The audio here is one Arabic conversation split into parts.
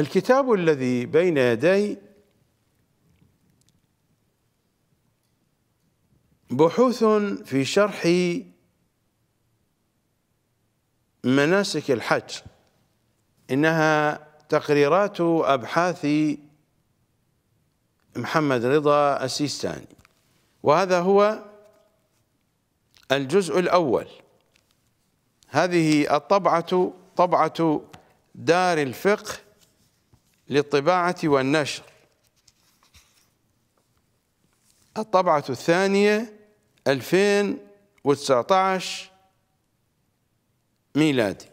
الكتاب الذي بين يدي بحوث في شرح مناسك الحج إنها تقريرات أبحاث محمد رضا السيستاني وهذا هو الجزء الأول هذه الطبعة طبعة دار الفقه للطباعة والنشر الطبعة الثانية 2019 ميلادي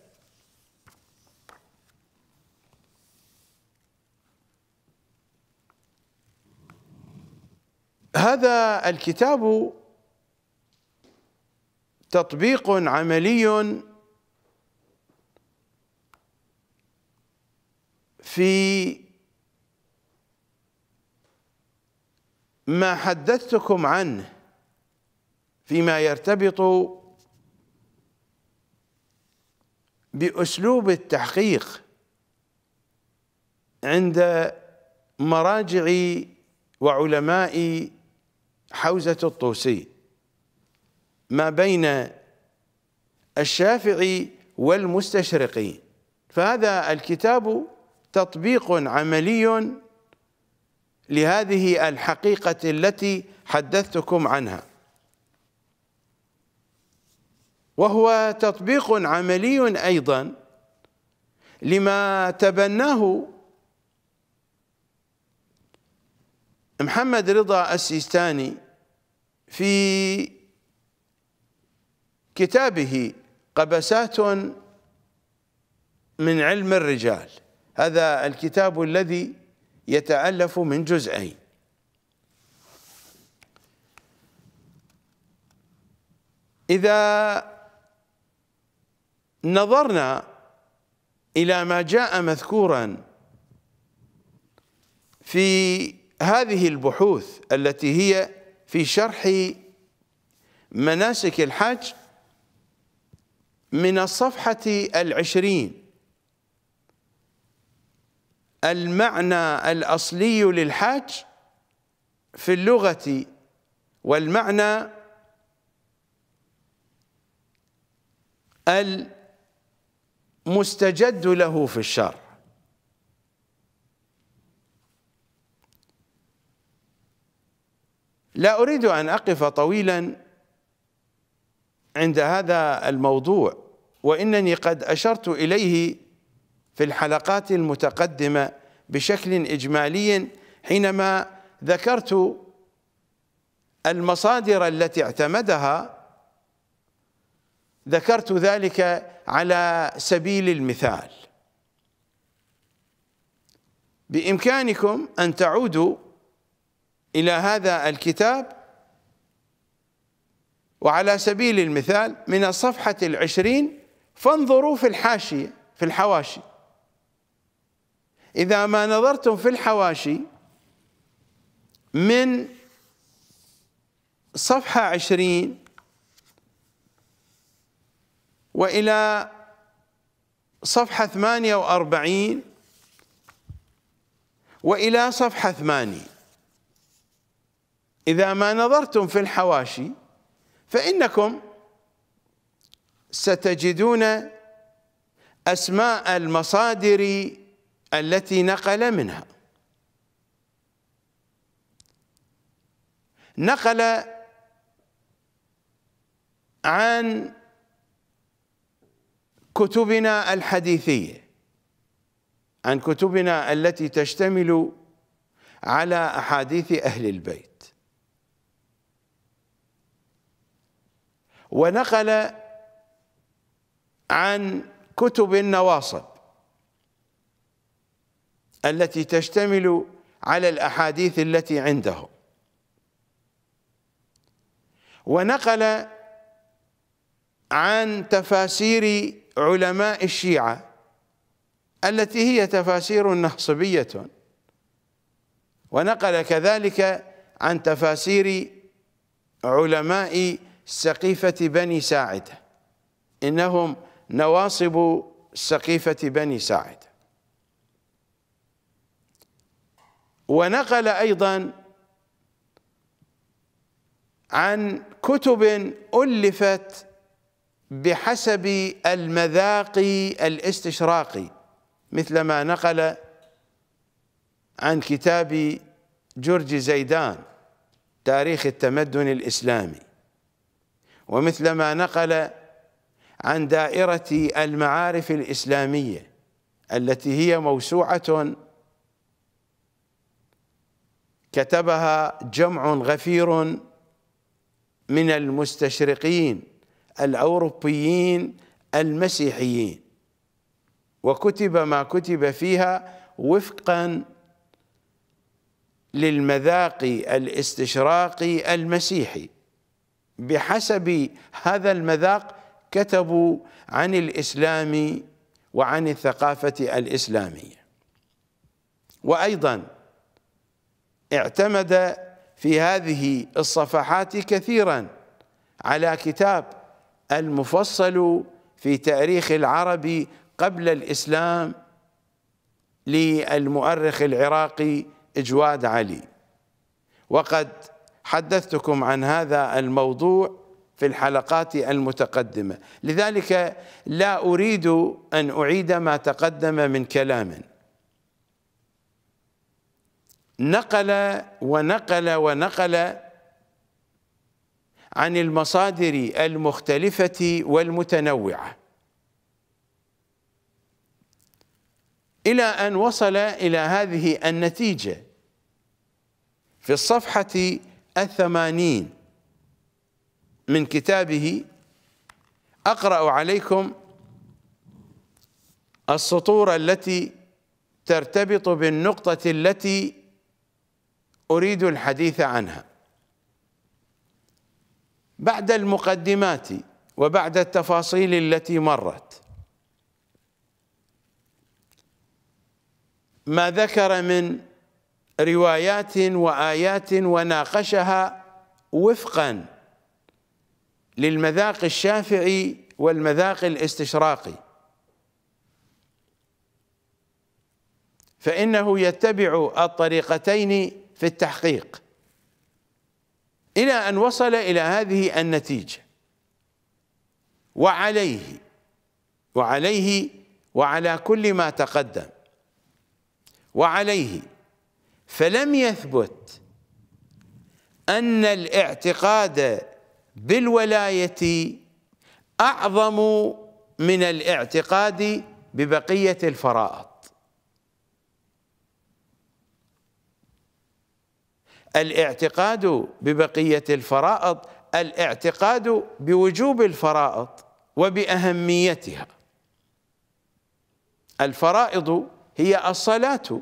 هذا الكتاب تطبيق عملي في ما حدثتكم عنه فيما يرتبط بأسلوب التحقيق عند مراجع وعلماء حوزة الطوسي ما بين الشافعي والمستشرقي فهذا الكتاب تطبيق عملي لهذه الحقيقة التي حدثتكم عنها وهو تطبيق عملي أيضا لما تبناه محمد رضا السيستاني في كتابه قبسات من علم الرجال هذا الكتاب الذي يتألف من جزئين إذا نظرنا إلى ما جاء مذكورا في هذه البحوث التي هي في شرح مناسك الحج من الصفحة العشرين المعنى الأصلي للحج في اللغة والمعنى المستجد له في الشرع لا أريد أن أقف طويلا عند هذا الموضوع وإنني قد أشرت إليه في الحلقات المتقدمة بشكل إجمالي حينما ذكرت المصادر التي اعتمدها ذكرت ذلك على سبيل المثال بإمكانكم أن تعودوا إلى هذا الكتاب وعلى سبيل المثال من الصفحة العشرين فانظروا في الحاشية في الحواشي إذا ما نظرتم في الحواشي من صفحة عشرين وإلى صفحة ثمانية وأربعين وإلى صفحة ثمانية إذا ما نظرتم في الحواشي فإنكم ستجدون أسماء المصادر التي نقل منها نقل عن كتبنا الحديثيه عن كتبنا التي تشتمل على احاديث اهل البيت ونقل عن كتب النواصب التي تشتمل على الأحاديث التي عنده ونقل عن تفاسير علماء الشيعة التي هي تفاسير نهصبية ونقل كذلك عن تفاسير علماء سقيفة بني ساعدة إنهم نواصب سقيفة بني ساعده ونقل ايضا عن كتب الفت بحسب المذاق الاستشراقي مثل ما نقل عن كتاب جورج زيدان تاريخ التمدن الاسلامي ومثل ما نقل عن دائره المعارف الاسلاميه التي هي موسوعه كتبها جمع غفير من المستشرقين الاوروبيين المسيحيين وكتب ما كتب فيها وفقا للمذاق الاستشراقي المسيحي بحسب هذا المذاق كتبوا عن الاسلام وعن الثقافه الاسلاميه وايضا اعتمد في هذه الصفحات كثيرا على كتاب المفصل في تاريخ العرب قبل الإسلام للمؤرخ العراقي إجواد علي وقد حدثتكم عن هذا الموضوع في الحلقات المتقدمة لذلك لا أريد أن أعيد ما تقدم من كلام نقل ونقل ونقل عن المصادر المختلفة والمتنوعة إلى أن وصل إلى هذه النتيجة في الصفحة الثمانين من كتابه أقرأ عليكم السطور التي ترتبط بالنقطة التي أريد الحديث عنها بعد المقدمات وبعد التفاصيل التي مرت ما ذكر من روايات وآيات وناقشها وفقا للمذاق الشافعي والمذاق الاستشراقي فإنه يتبع الطريقتين في التحقيق إلى أن وصل إلى هذه النتيجة وعليه وعليه وعلى كل ما تقدم وعليه فلم يثبت أن الاعتقاد بالولاية أعظم من الاعتقاد ببقية الفرائض الاعتقاد ببقية الفرائض الاعتقاد بوجوب الفرائض وبأهميتها الفرائض هي الصلاة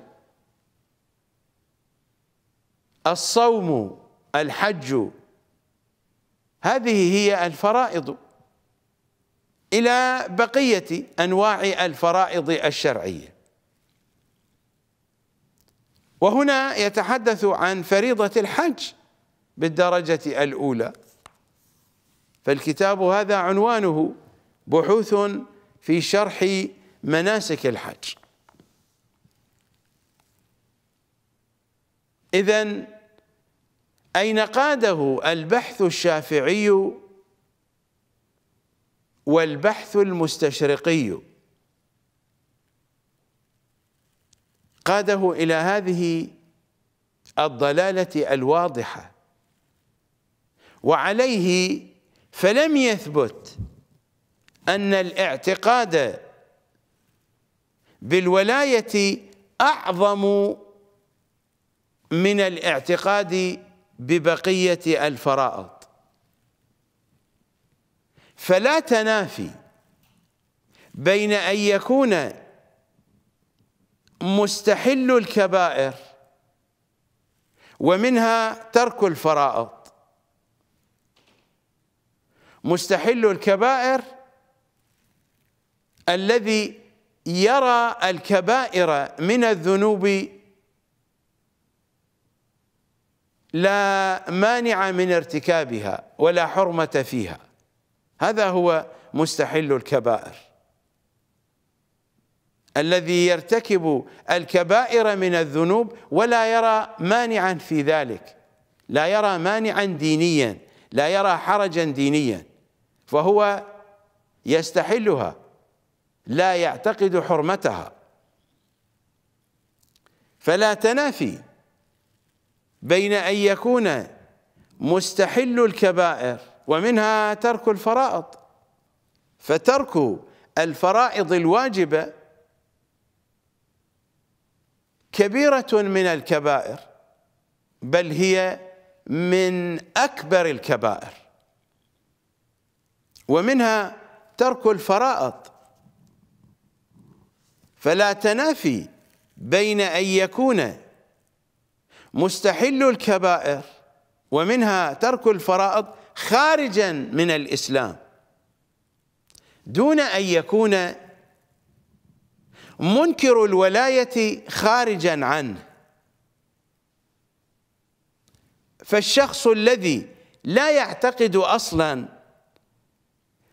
الصوم الحج هذه هي الفرائض إلى بقية أنواع الفرائض الشرعية وهنا يتحدث عن فريضة الحج بالدرجة الأولى فالكتاب هذا عنوانه بحوث في شرح مناسك الحج إذا أين قاده البحث الشافعي والبحث المستشرقي قاده إلى هذه الضلالة الواضحة وعليه فلم يثبت أن الاعتقاد بالولاية أعظم من الاعتقاد ببقية الفرائض فلا تنافي بين أن يكون مستحل الكبائر ومنها ترك الفرائض مستحل الكبائر الذي يرى الكبائر من الذنوب لا مانع من ارتكابها ولا حرمة فيها هذا هو مستحل الكبائر الذي يرتكب الكبائر من الذنوب ولا يرى مانعا في ذلك لا يرى مانعا دينيا لا يرى حرجا دينيا فهو يستحلها لا يعتقد حرمتها فلا تنافي بين ان يكون مستحل الكبائر ومنها ترك الفرائض فترك الفرائض الواجبه كبيرة من الكبائر بل هي من أكبر الكبائر ومنها ترك الفرائض فلا تنافي بين أن يكون مستحل الكبائر ومنها ترك الفرائض خارجا من الإسلام دون أن يكون منكر الولاية خارجا عنه فالشخص الذي لا يعتقد اصلا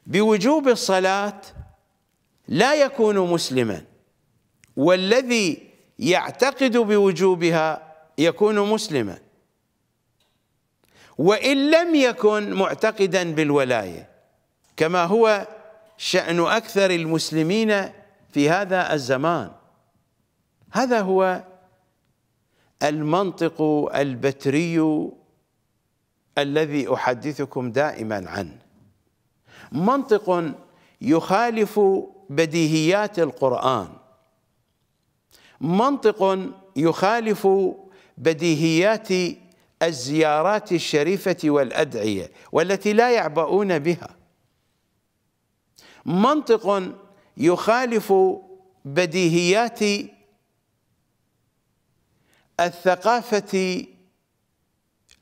بوجوب الصلاة لا يكون مسلما والذي يعتقد بوجوبها يكون مسلما وإن لم يكن معتقدا بالولاية كما هو شأن أكثر المسلمين في هذا الزمان هذا هو المنطق البتري الذي احدثكم دائما عنه منطق يخالف بديهيات القران منطق يخالف بديهيات الزيارات الشريفه والادعيه والتي لا يعبؤون بها منطق يخالف بديهيات الثقافة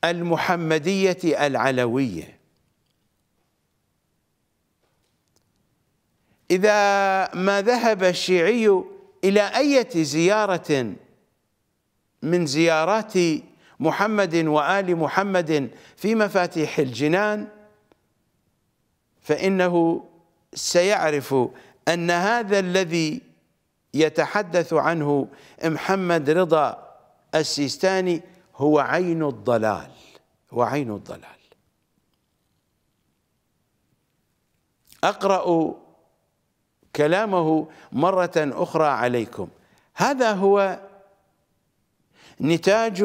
المحمدية العلوية إذا ما ذهب الشيعي إلى أية زيارة من زيارات محمد وآل محمد في مفاتيح الجنان فإنه سيعرف أن هذا الذي يتحدث عنه محمد رضا السيستاني هو عين الضلال هو عين الضلال أقرأ كلامه مرة أخرى عليكم هذا هو نتاج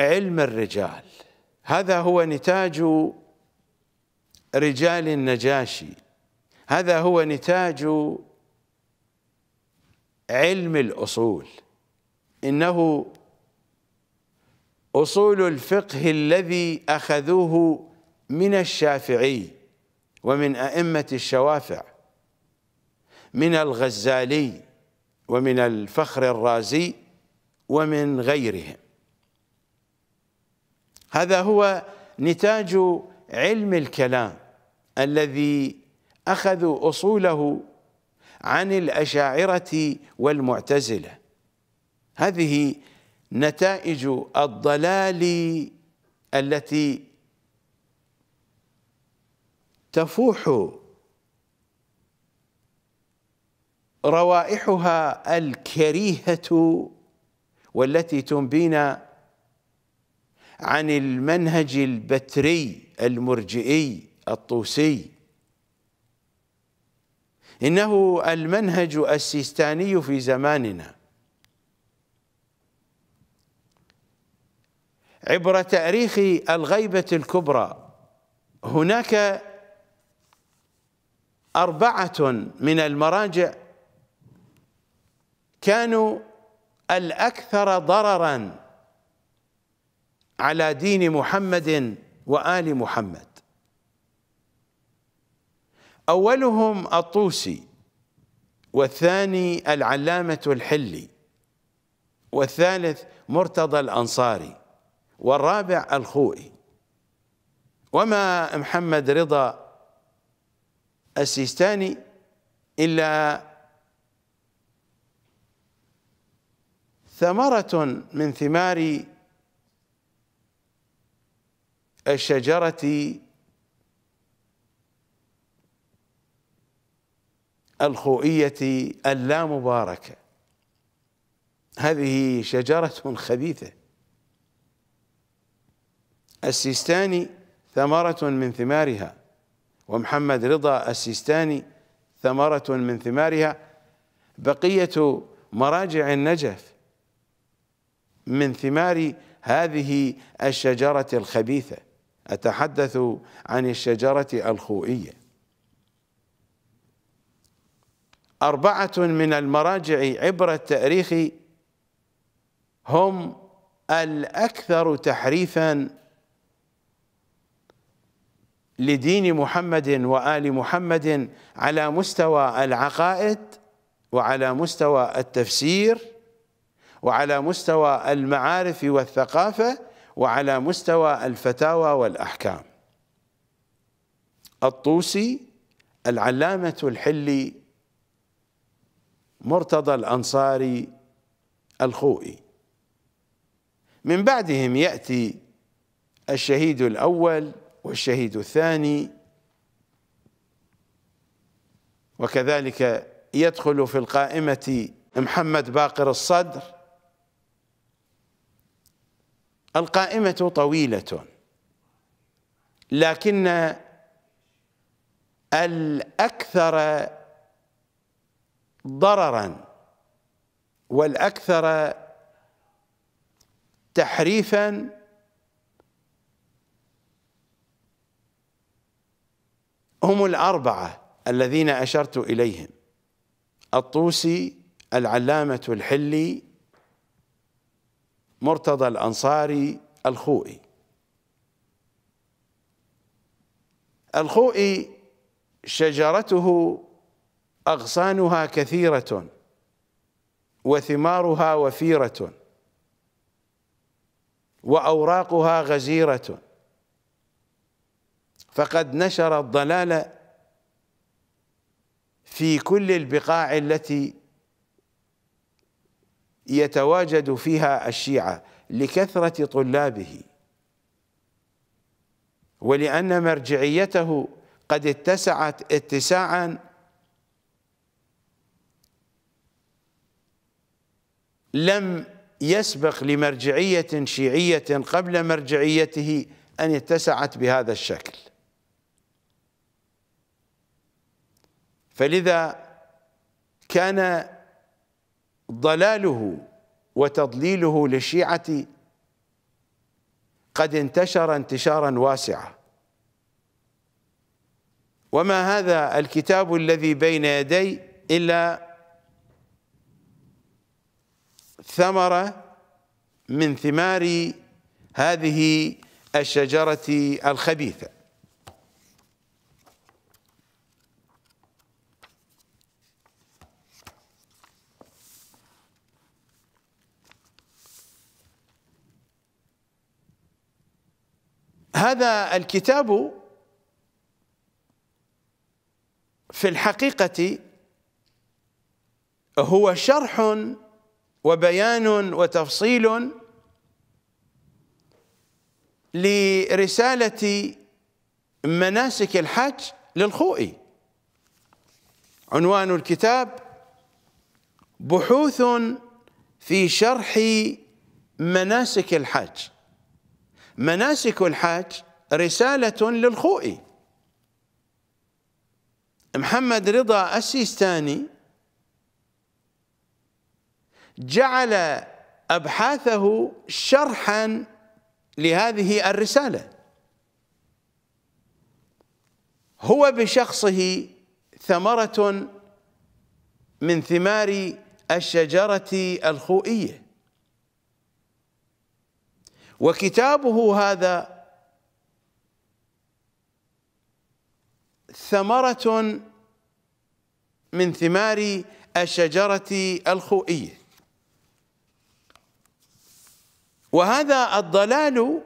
علم الرجال هذا هو نتاج رجال النجاشي هذا هو نتاج علم الأصول إنه أصول الفقه الذي أخذوه من الشافعي ومن أئمة الشوافع من الغزالي ومن الفخر الرازي ومن غيرهم هذا هو نتاج علم الكلام الذي أخذوا أصوله عن الأشاعرة والمعتزلة هذه نتائج الضلال التي تفوح روائحها الكريهة والتي تنبينا عن المنهج البتري المرجئي الطوسي إنه المنهج السيستاني في زماننا عبر تاريخ الغيبة الكبرى هناك أربعة من المراجع كانوا الأكثر ضرراً على دين محمد وآل محمد أولهم الطوسي والثاني العلامة الحلي والثالث مرتضى الأنصاري والرابع الخوئي وما محمد رضا السيستاني إلا ثمرة من ثمار الشجرة الخوئية اللامباركة هذه شجرة خبيثة السيستاني ثمرة من ثمارها ومحمد رضا السيستاني ثمرة من ثمارها بقية مراجع النجف من ثمار هذه الشجرة الخبيثة أتحدث عن الشجرة الخوئية أربعة من المراجع عبر التاريخ هم الأكثر تحريفا لدين محمد وآل محمد على مستوى العقائد وعلى مستوى التفسير وعلى مستوى المعارف والثقافة وعلى مستوى الفتاوى والأحكام الطوسي العلامة الحلي مرتضى الأنصاري الخوئي من بعدهم يأتي الشهيد الأول والشهيد الثاني وكذلك يدخل في القائمة محمد باقر الصدر القائمة طويلة لكن الأكثر ضررا والاكثر تحريفا هم الاربعه الذين اشرت اليهم الطوسي العلامه الحلي مرتضى الانصاري الخوئي الخوئي شجرته أغصانها كثيرة وثمارها وفيرة وأوراقها غزيرة فقد نشر الضلال في كل البقاع التي يتواجد فيها الشيعة لكثرة طلابه ولأن مرجعيته قد اتسعت اتساعا لم يسبق لمرجعية شيعية قبل مرجعيته أن اتسعت بهذا الشكل فلذا كان ضلاله وتضليله للشيعة قد انتشر انتشارا واسعا وما هذا الكتاب الذي بين يدي إلا ثمرة من ثمار هذه الشجرة الخبيثة هذا الكتاب في الحقيقة هو شرح وبيان وتفصيل لرسالة مناسك الحج للخوئي عنوان الكتاب بحوث في شرح مناسك الحج مناسك الحج رسالة للخوئي محمد رضا السيستاني جعل أبحاثه شرحا لهذه الرسالة هو بشخصه ثمرة من ثمار الشجرة الخوئية وكتابه هذا ثمرة من ثمار الشجرة الخوئية وهذا الضلال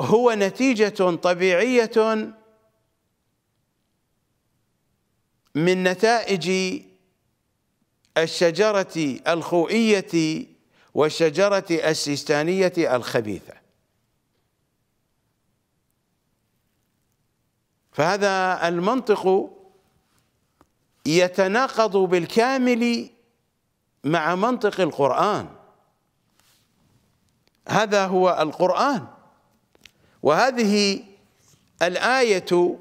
هو نتيجة طبيعية من نتائج الشجرة الخوئية والشجرة السيستانية الخبيثة فهذا المنطق يتناقض بالكامل مع منطق القرآن هذا هو القرآن وهذه الآية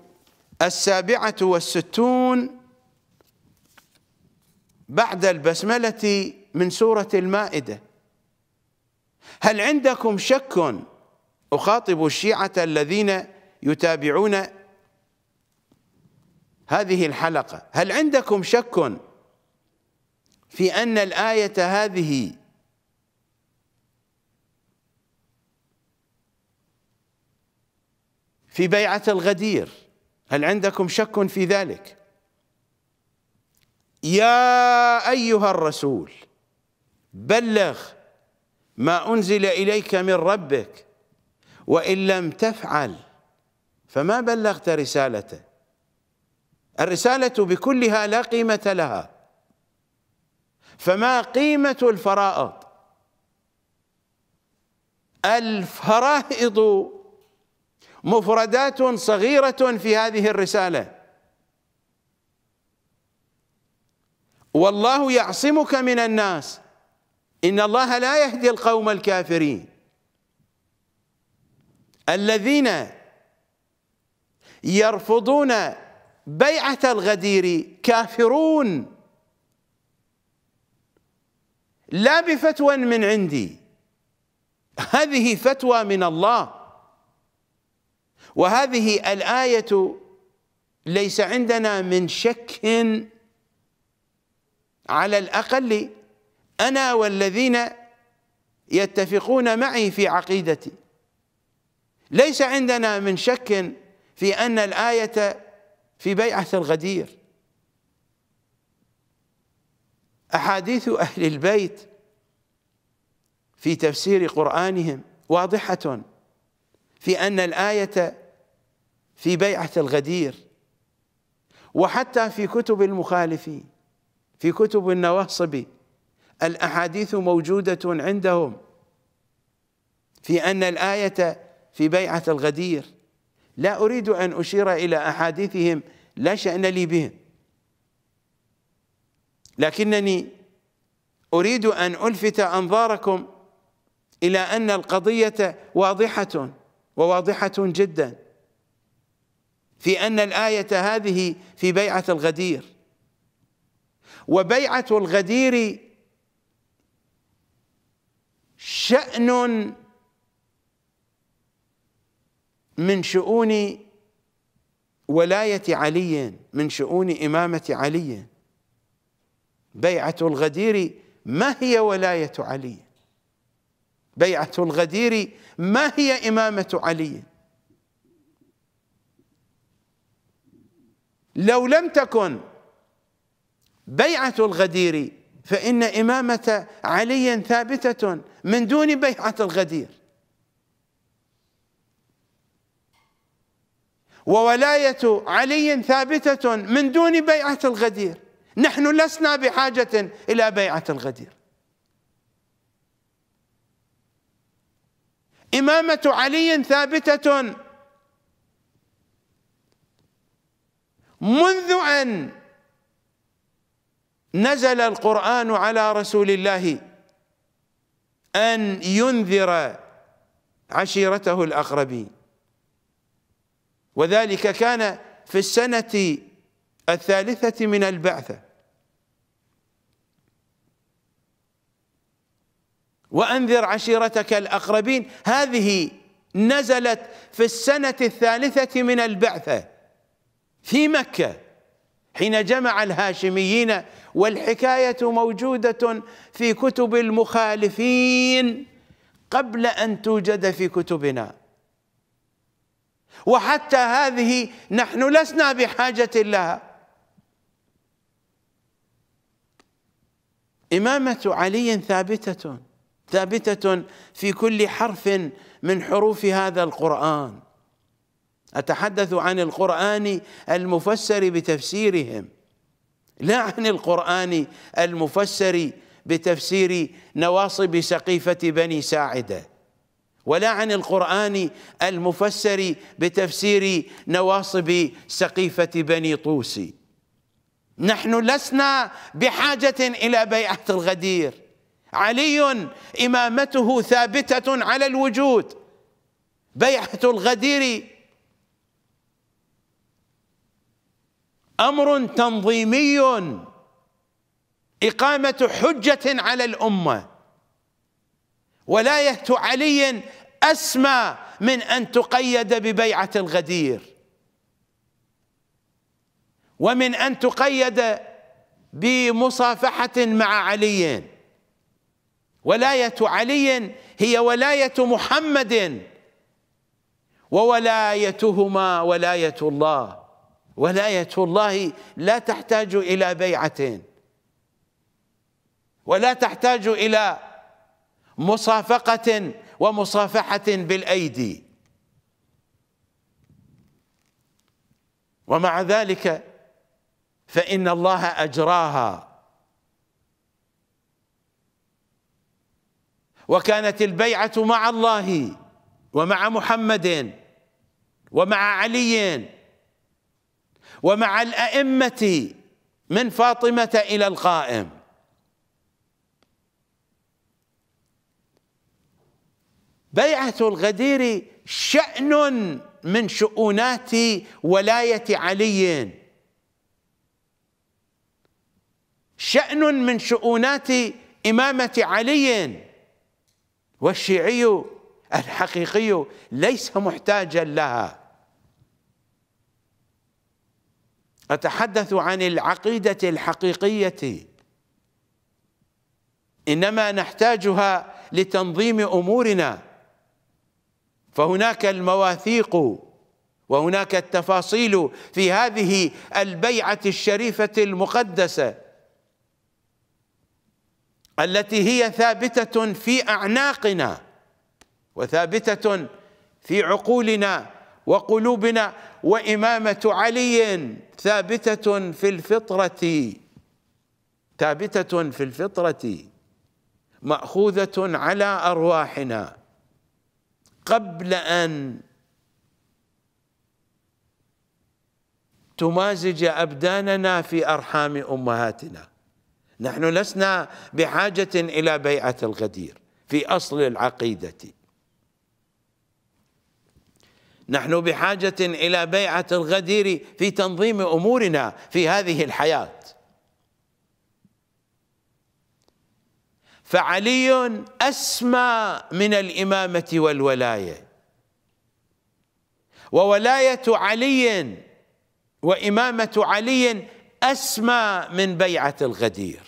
السابعة والستون بعد البسملة من سورة المائدة هل عندكم شك أخاطب الشيعة الذين يتابعون هذه الحلقة هل عندكم شك في أن الآية هذه في بيعة الغدير هل عندكم شك في ذلك يا أيها الرسول بلغ ما أنزل إليك من ربك وإن لم تفعل فما بلغت رسالته الرسالة بكلها لا قيمة لها فما قيمة الفرائض الفرائض مفردات صغيرة في هذه الرسالة والله يعصمك من الناس إن الله لا يهدي القوم الكافرين الذين يرفضون بيعة الغدير كافرون لا بفتوى من عندي هذه فتوى من الله وهذه الآية ليس عندنا من شك على الأقل أنا والذين يتفقون معي في عقيدتي ليس عندنا من شك في أن الآية في بيعة الغدير أحاديث أهل البيت في تفسير قرآنهم واضحة في أن الآية في بيعة الغدير وحتى في كتب المخالفين في كتب النواصبي الأحاديث موجودة عندهم في أن الآية في بيعة الغدير لا أريد أن أشير إلى أحاديثهم لا شأن لي بهم لكنني أريد أن ألفت أنظاركم إلى أن القضية واضحة وواضحة جدا في أن الآية هذه في بيعة الغدير وبيعة الغدير شأن من شؤون ولاية علي من شؤون إمامة علي بيعة الغدير ما هي ولاية علي بيعة الغدير ما هي إمامة علي لو لم تكن بيعة الغدير فإن إمامة علي ثابتة من دون بيعة الغدير وولاية علي ثابتة من دون بيعة الغدير نحن لسنا بحاجة إلى بيعة الغدير إمامة علي ثابتة منذ أن نزل القرآن على رسول الله أن ينذر عشيرته الأقربين وذلك كان في السنة الثالثة من البعثة وأنذر عشيرتك الأقربين هذه نزلت في السنة الثالثة من البعثة في مكة حين جمع الهاشميين والحكاية موجودة في كتب المخالفين قبل أن توجد في كتبنا وحتى هذه نحن لسنا بحاجة لها إمامة علي ثابتة ثابتة في كل حرف من حروف هذا القرآن أتحدث عن القرآن المفسر بتفسيرهم لا عن القرآن المفسر بتفسير نواصب سقيفة بني ساعدة ولا عن القرآن المفسر بتفسير نواصب سقيفة بني طوسي نحن لسنا بحاجة إلى بيعة الغدير علي إمامته ثابتة على الوجود بيعة الغدير امر تنظيمي اقامه حجه على الامه ولايه علي اسمى من ان تقيد ببيعه الغدير ومن ان تقيد بمصافحه مع علي ولايه علي هي ولايه محمد وولايتهما ولايه الله ولاية الله لا تحتاج إلى بيعتين ولا تحتاج إلى مصافقة ومصافحة بالأيدي ومع ذلك فإن الله أجراها وكانت البيعة مع الله ومع محمد ومع علي ومع الأئمة من فاطمة إلى القائم بيعة الغدير شأن من شؤونات ولاية علي شأن من شؤونات إمامة علي والشيعي الحقيقي ليس محتاجا لها أتحدث عن العقيدة الحقيقية إنما نحتاجها لتنظيم أمورنا فهناك المواثيق وهناك التفاصيل في هذه البيعة الشريفة المقدسة التي هي ثابتة في أعناقنا وثابتة في عقولنا وقلوبنا وإمامة علي ثابتة في الفطرة ثابتة في الفطرة مأخوذة على أرواحنا قبل أن تمازج أبداننا في أرحام أمهاتنا نحن لسنا بحاجة إلى بيعة الغدير في أصل العقيدة نحن بحاجة إلى بيعة الغدير في تنظيم أمورنا في هذه الحياة فعلي أسمى من الإمامة والولاية وولاية علي وإمامة علي أسمى من بيعة الغدير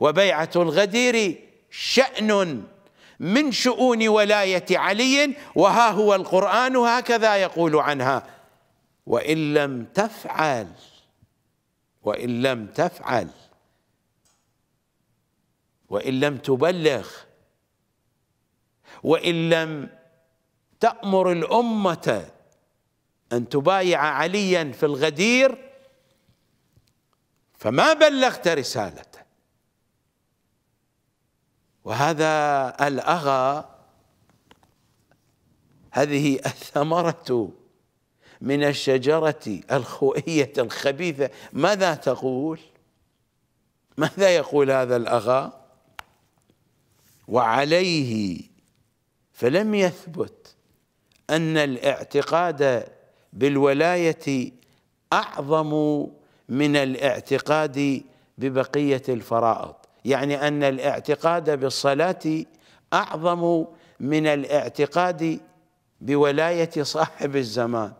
وبيعة الغدير شأن من شؤون ولاية علي وها هو القرآن هكذا يقول عنها وإن لم تفعل وإن لم تفعل وإن لم تبلغ وإن لم تأمر الأمة أن تبايع عليا في الغدير فما بلغت رسالته وهذا الأغى هذه الثمرة من الشجرة الخوئية الخبيثة ماذا تقول؟ ماذا يقول هذا الأغى؟ وعليه فلم يثبت أن الاعتقاد بالولاية أعظم من الاعتقاد ببقية الفرائض يعني أن الاعتقاد بالصلاة أعظم من الاعتقاد بولاية صاحب الزمان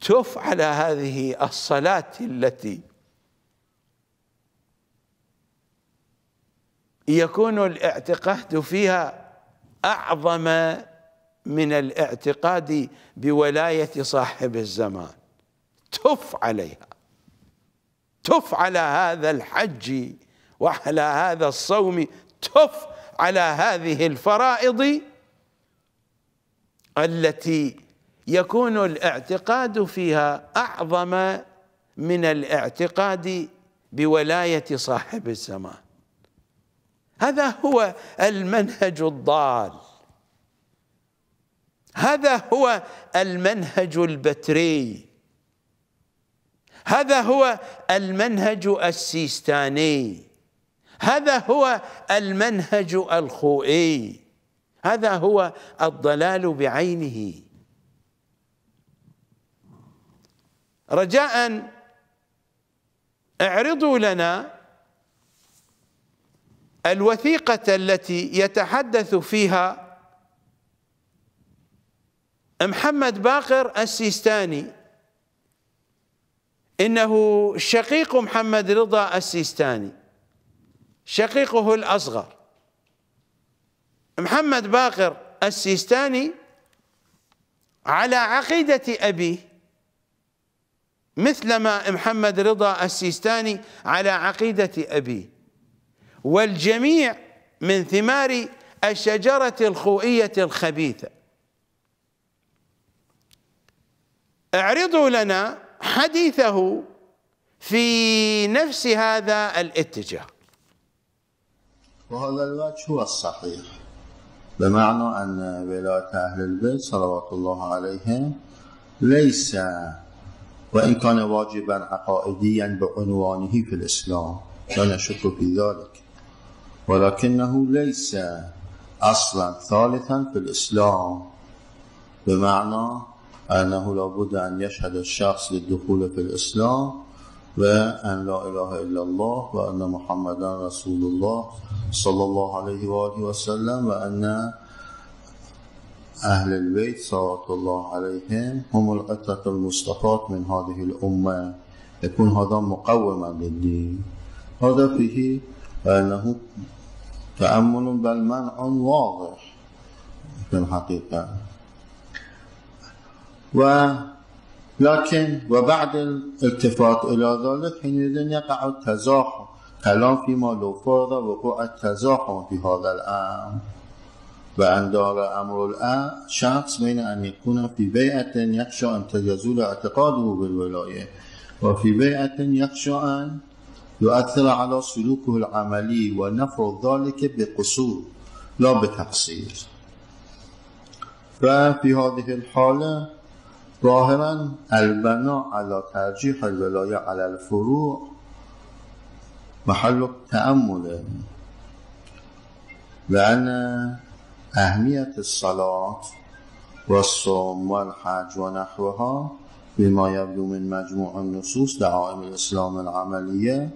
تفعل هذه الصلاة التي يكون الاعتقاد فيها أعظم من الاعتقاد بولاية صاحب الزمان تف عليها تف على هذا الحج وعلى هذا الصوم تف على هذه الفرائض التي يكون الاعتقاد فيها أعظم من الاعتقاد بولاية صاحب الزمان هذا هو المنهج الضال هذا هو المنهج البتري هذا هو المنهج السيستاني هذا هو المنهج الخوئي هذا هو الضلال بعينه رجاء اعرضوا لنا الوثيقة التي يتحدث فيها محمد باقر السيستاني إنه شقيق محمد رضا السيستاني شقيقه الأصغر محمد باقر السيستاني على عقيدة أبيه مثلما محمد رضا السيستاني على عقيدة أبيه والجميع من ثمار الشجرة الخوئية الخبيثة اعرضوا لنا حديثه في نفس هذا الاتجاه وهذا الوجه هو الصحيح بمعنى أن ولاية أهل البيت صلوات الله عليهم ليس وإن كان واجبا عقائديا بعنوانه في الإسلام لا نشك في ذلك ولكنه ليس أصلا ثالثا في الإسلام بمعنى أنه لابد أن يشهد الشخص للدخول في الاسلام وأن لا إله إلا الله وأن محمدا رسول الله صلى الله عليه وآله وسلم وأن أهل البيت صلوات الله عليهم هم القطة المصطفاة من هذه الأمة يكون هذا مقوما للدين هذا فيه أنه تأمل بل منع واضح في الحقيقة و لكن وبعد الالتفات الى ذلك حينئذ يقع التزاحم كلام فيما لو فرض وقوع التزاحم في هذا الأمر وأن دار أمر الآن شخص بين أن يكون في بيئة يخشى ان يزول اعتقاده بالولاية وفي بيئة يخشى ان يؤثر على سلوكه العملي ونفرض ذلك بقصور لا بتقصير ففي هذه الحالة راه من البنا علی ترجیح الولایه علی الفروع محل و لأن اهمیت الصلاة والصوم والحج ونحوها بما یبدو من مجموع النصوص دعائم الإسلام العملية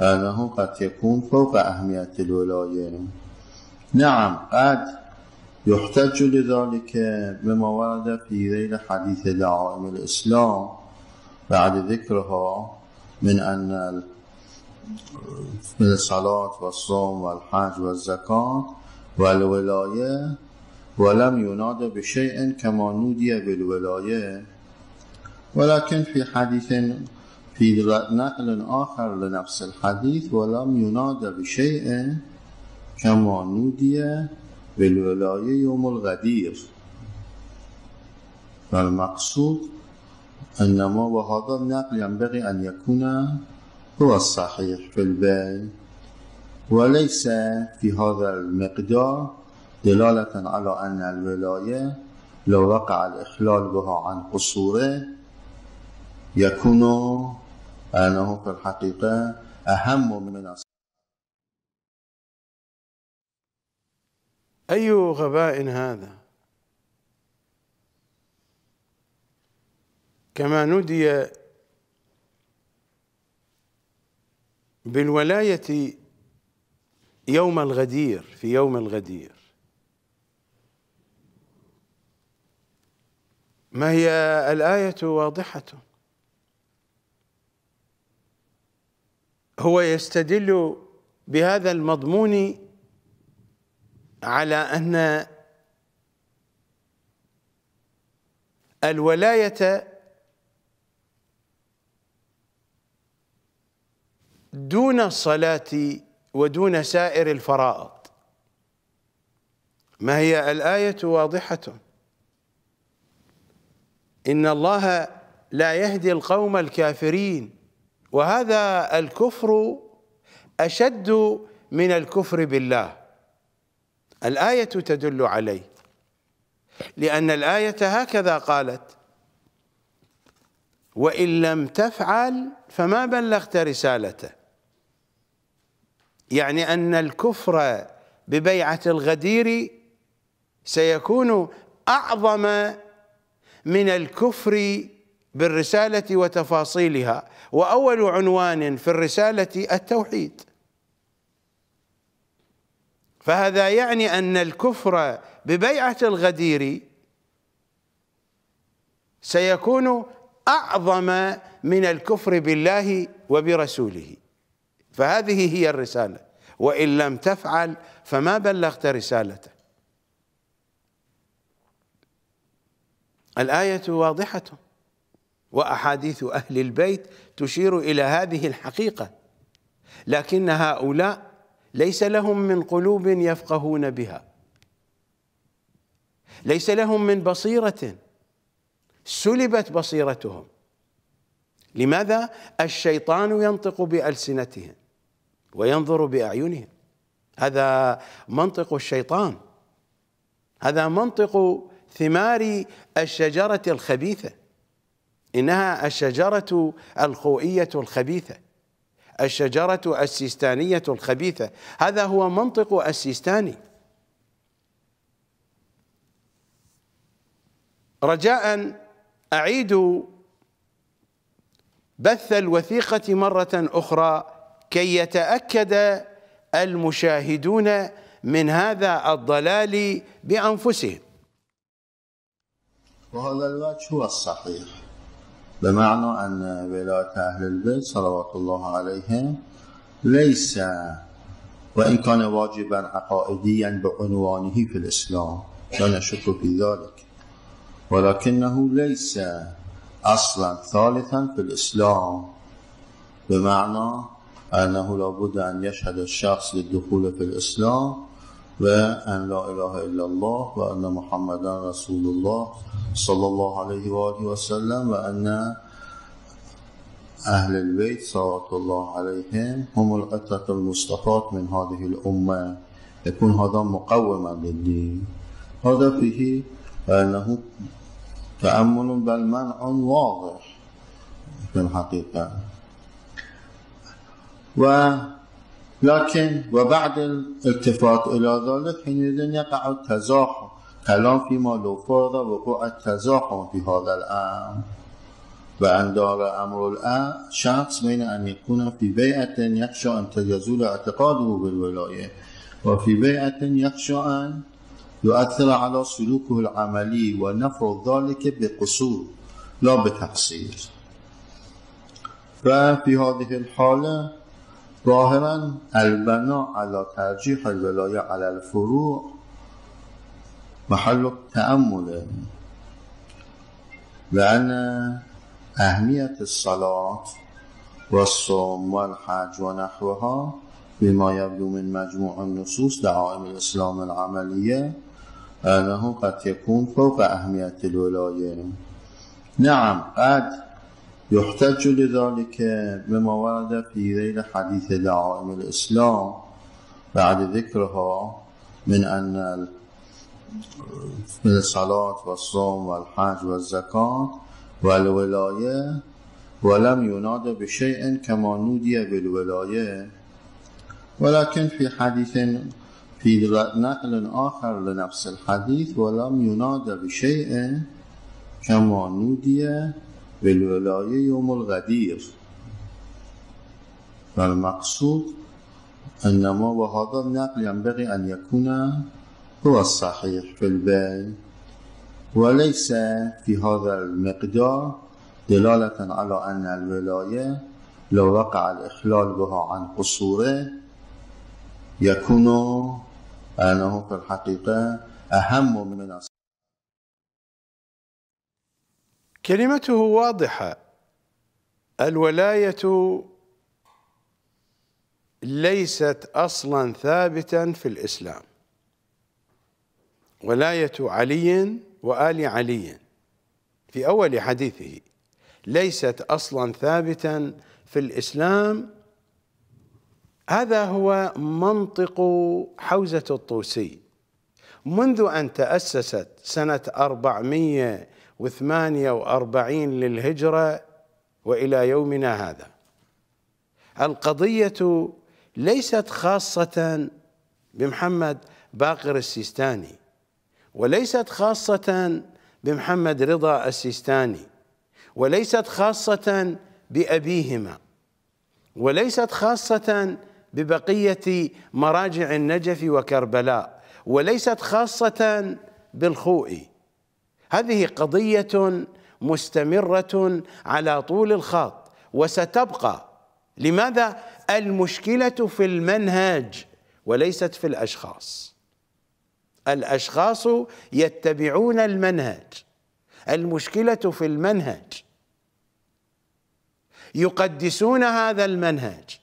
أنه قد يكون فوق اهمیت الولایه نعم قد يحتج لذلك بما ورد في ذيل حديث دعائم الإسلام بعد ذكرها من أن الصلاة والصوم والحج والزكاة والولاية ولم يناد بشيء كما نودي بالولاية ولكن في حديث في نقل آخر لنفس الحديث ولم يناد بشيء كما نودي بالولاية يوم الغدير والمقصود أن ما وهذا النقل ينبغي أن يكون هو الصحيح في البال وليس في هذا المقدار دلالة على أن الولاية لو وقع الإخلال بها عن قصوره يكون أنه في الحقيقة أهم من أي غباء هذا كما ندي بالولاية يوم الغدير في يوم الغدير ما هي الآية واضحة هو يستدل بهذا المضمون على أن الولاية دون الصلاة ودون سائر الفرائض ما هي الآية واضحة إن الله لا يهدي القوم الكافرين وهذا الكفر أشد من الكفر بالله الآية تدل عليه لأن الآية هكذا قالت وإن لم تفعل فما بلغت رسالته يعني أن الكفر ببيعة الغدير سيكون أعظم من الكفر بالرسالة وتفاصيلها وأول عنوان في الرسالة التوحيد فهذا يعني أن الكفر ببيعة الغدير سيكون أعظم من الكفر بالله وبرسوله فهذه هي الرسالة وإن لم تفعل فما بلغت رسالته الآية واضحة وأحاديث أهل البيت تشير إلى هذه الحقيقة لكن هؤلاء ليس لهم من قلوب يفقهون بها ليس لهم من بصيرة سلبت بصيرتهم لماذا الشيطان ينطق بألسنتهم وينظر بأعينهم هذا منطق الشيطان هذا منطق ثمار الشجرة الخبيثة إنها الشجرة الخوئية الخبيثة الشجرة السيستانية الخبيثة هذا هو منطق السيستاني رجاء أعيدوا بث الوثيقة مرة أخرى كي يتأكد المشاهدون من هذا الضلال بأنفسهم وهذا الوجه هو الصحيح بمعنی ان ولایت اهل البیت صلوات الله علیهم لیس این كان واجبا عقائديا بعنوانه في الاسلام لا نشك في ذلك ولكنه ليس اصلا ثالثا في الإسلام بمعنى انه لابد ان يشهد الشخص للدخول في الاسلام وأن لا إله إلا الله وأن محمدا رسول الله صلى الله عليه وآله وسلم وأن أهل البيت صلوات الله عليهم هم القطة المصطفاة من هذه الأمة يكون هذا مقوما للدين هذا فيه أنه تأمل بل منع واضح في الحقيقة و لكن وبعد الالتفات الى ذلك حينئذ يقع التزاحم كلام فيما لو فرض وقوع التزاحم في هذا الأمر و دار امر الان شخص بين ان يكون في بيئة يخشى ان تجزول اعتقاده بالولاية وفي بيئة يخشى ان يؤثر على سلوكه العملي ونفرض ذلك بقصور لا بتقصير ففي هذه الحالة ظاهرا البنا علی ترجیح الولایه على الفروع محل تعمله لأن أهمية الصلاة والصوم والحج ونحوها بما يبدو من مجموع النصوص دعائم الإسلام العملية أنه قد يكون فوق أهمية الولاية نعم قد يحتج لذلك بما ورد في غير حديث دعائم الاسلام بعد ذكرها من أن الصلاة والصوم والحج والزكاة والولاية ولم ينادى بشيء كما نودي بالولاية ولكن في حديث في نقل آخر لنفس الحديث ولم يناد بشيء كما نودي بالولاية يوم الغدير فالمقصود أن ما وهذا النقل ينبغي أن يكون هو الصحيح في البيع وليس في هذا المقدار دلالة على أن الولاية لو وقع الإخلال بها عن قصوره يكون أنه في الحقيقة أهم من الصحيح كلمته واضحه الولايه ليست اصلا ثابتا في الاسلام ولايه علي وال علي في اول حديثه ليست اصلا ثابتا في الاسلام هذا هو منطق حوزه الطوسي منذ ان تاسست سنه 400 وثمانية وأربعين للهجرة وإلى يومنا هذا القضية ليست خاصة بمحمد باقر السيستاني وليست خاصة بمحمد رضا السيستاني وليست خاصة بأبيهما وليست خاصة ببقية مراجع النجف وكربلاء وليست خاصة بالخوئي هذه قضية مستمرة على طول الخط وستبقى لماذا المشكلة في المنهج وليست في الأشخاص الأشخاص يتبعون المنهج المشكلة في المنهج يقدسون هذا المنهج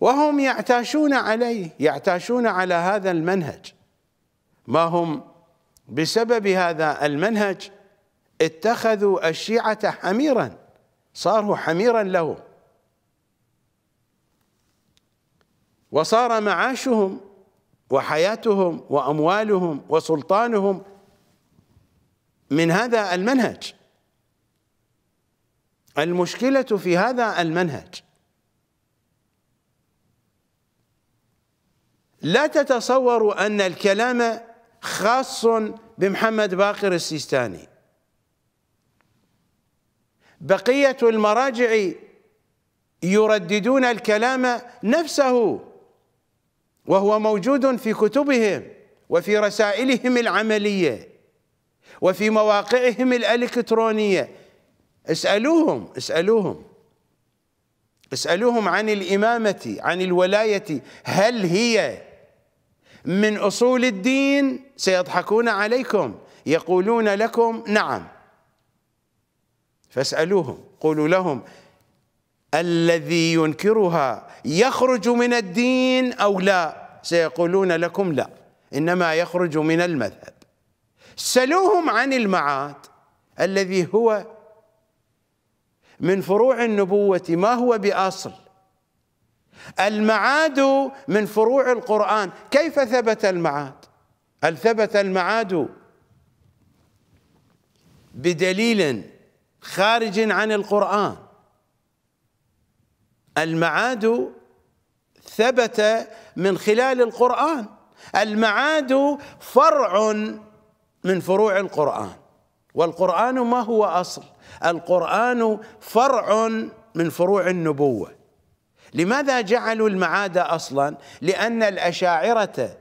وهم يعتاشون عليه يعتاشون على هذا المنهج ما هم بسبب هذا المنهج اتخذوا الشيعة حميرا صاروا حميرا له وصار معاشهم وحياتهم وأموالهم وسلطانهم من هذا المنهج المشكلة في هذا المنهج لا تتصوروا أن الكلام خاص بمحمد باقر السيستاني بقية المراجع يرددون الكلام نفسه وهو موجود في كتبهم وفي رسائلهم العملية وفي مواقعهم الإلكترونية اسألوهم اسألوهم اسألوهم عن الإمامة عن الولاية هل هي من أصول الدين سيضحكون عليكم يقولون لكم نعم فاسألوهم قولوا لهم الذي ينكرها يخرج من الدين أو لا سيقولون لكم لا إنما يخرج من المذهب سلوهم عن المعاد الذي هو من فروع النبوة ما هو بأصل المعاد من فروع القرآن كيف ثبت المعاد هل ثبت المعاد بدليل خارج عن القرآن المعاد ثبت من خلال القرآن المعاد فرع من فروع القرآن والقرآن ما هو أصل القرآن فرع من فروع النبوة لماذا جعلوا المعاد أصلا لأن الأشاعرة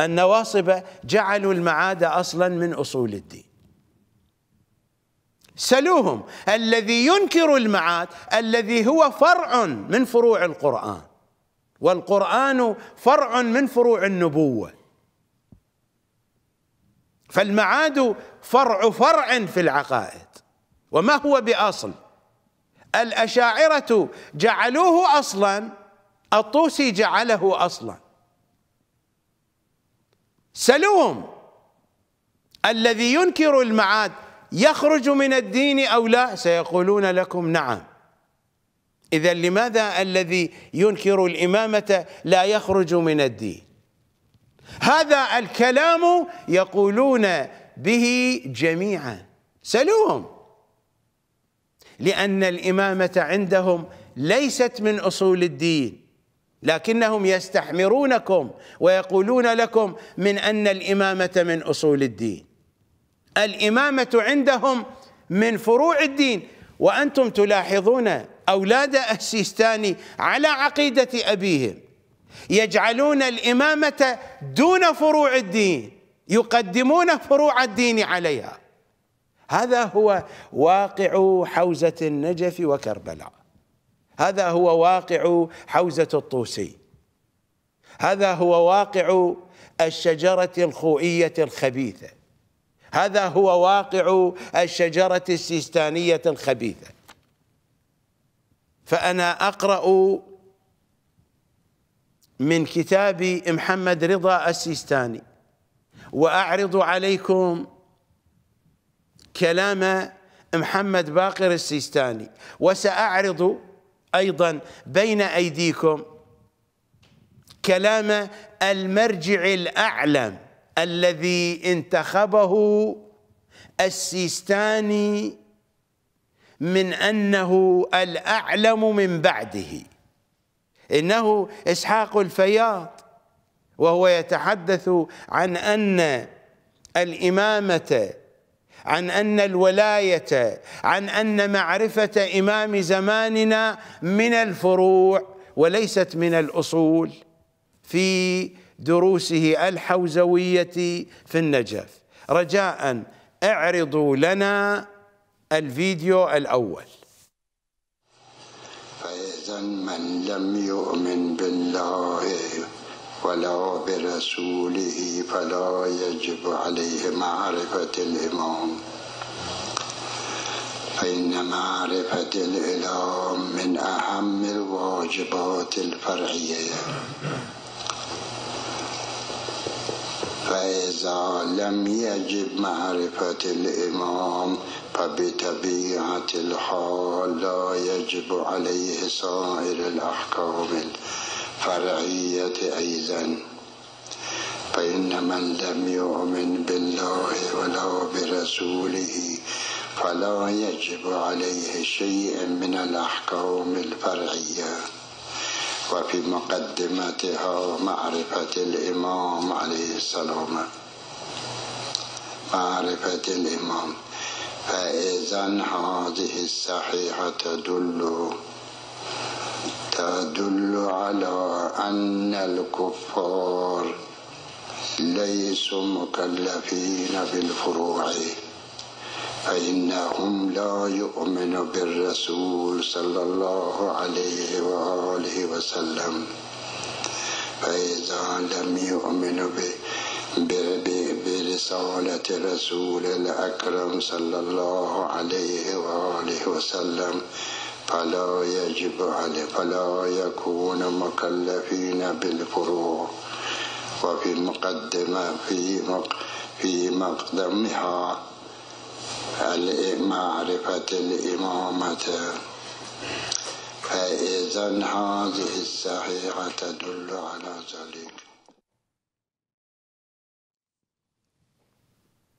النواصب جعلوا المعادة أصلا من أصول الدين سلوهم الذي ينكر المعاد الذي هو فرع من فروع القرآن والقرآن فرع من فروع النبوة فالمعاد فرع فرع في العقائد وما هو بأصل الأشاعرة جعلوه أصلا الطوسي جعله أصلا سلوهم الذي ينكر المعاد يخرج من الدين أو لا سيقولون لكم نعم إذا لماذا الذي ينكر الإمامة لا يخرج من الدين هذا الكلام يقولون به جميعا سلوهم لأن الإمامة عندهم ليست من أصول الدين لكنهم يستحمرونكم ويقولون لكم من ان الامامه من اصول الدين الامامه عندهم من فروع الدين وانتم تلاحظون اولاد السيستاني على عقيده ابيهم يجعلون الامامه دون فروع الدين يقدمون فروع الدين عليها هذا هو واقع حوزه النجف وكربلاء هذا هو واقع حوزة الطوسي هذا هو واقع الشجرة الخوئية الخبيثة هذا هو واقع الشجرة السيستانية الخبيثة فأنا أقرأ من كتاب محمد رضا السيستاني وأعرض عليكم كلام محمد باقر السيستاني وسأعرض أيضا بين أيديكم كلام المرجع الأعلم الذي انتخبه السيستاني من أنه الأعلم من بعده إنه إسحاق الفياض وهو يتحدث عن أن الإمامة عن أن الولاية عن أن معرفة إمام زماننا من الفروع وليست من الأصول في دروسه الحوزوية في النجف رجاء اعرضوا لنا الفيديو الأول فإذا من لم يؤمن بالله ولا برسوله فلا يجب عليه معرفة الإمام فإن معرفة الإمام من أهم الواجبات الفرعية فإذا لم يجب معرفة الإمام فبطبيعة الحال لا يجب عليه سائر الأحكام الفرعية أيضا فإن من لم يؤمن بالله ولا برسوله فلا يجب عليه شيء من الأحكام الفرعية وفي مقدمتها معرفة الإمام عليه السلام معرفة الإمام فإذا هذه الصحيحة تدل تدل على أن الكفار ليسوا مكلفين بالفروع فإنهم لا يؤمنوا بالرسول صلى الله عليه وآله وسلم فإذا لم يؤمنوا برسالة رسول الأكرم صلى الله عليه وآله وسلم فلا يجب عليه فلا يكون مكلفين بالفروع وفي مقدمة في مق في مقدمها معرفة الإمامة فإذا هذه الصحيحة تدل على ذلك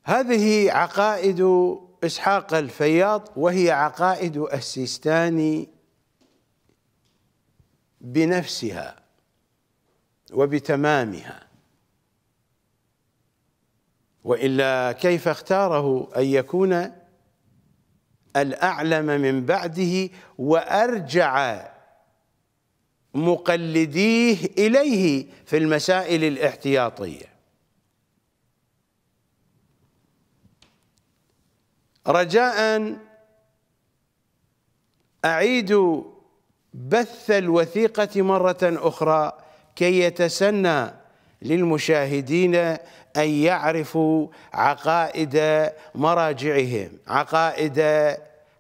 هذه عقائد إسحاق الفياض وهي عقائد السيستاني بنفسها وبتمامها وإلا كيف اختاره أن يكون الأعلم من بعده وأرجع مقلديه إليه في المسائل الاحتياطية رجاء اعيد بث الوثيقة مرة أخرى كي يتسنى للمشاهدين أن يعرفوا عقائد مراجعهم عقائد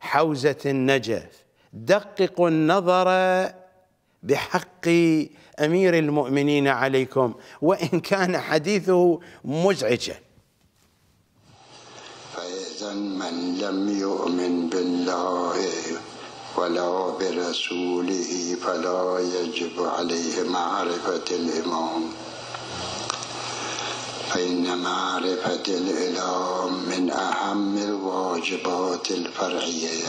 حوزة النجف دققوا النظر بحق أمير المؤمنين عليكم وإن كان حديثه مزعجاً من لم يؤمن بالله ولا برسوله فلا يجب عليه معرفة الإمام فإن معرفة الإله من أهم الواجبات الفرعية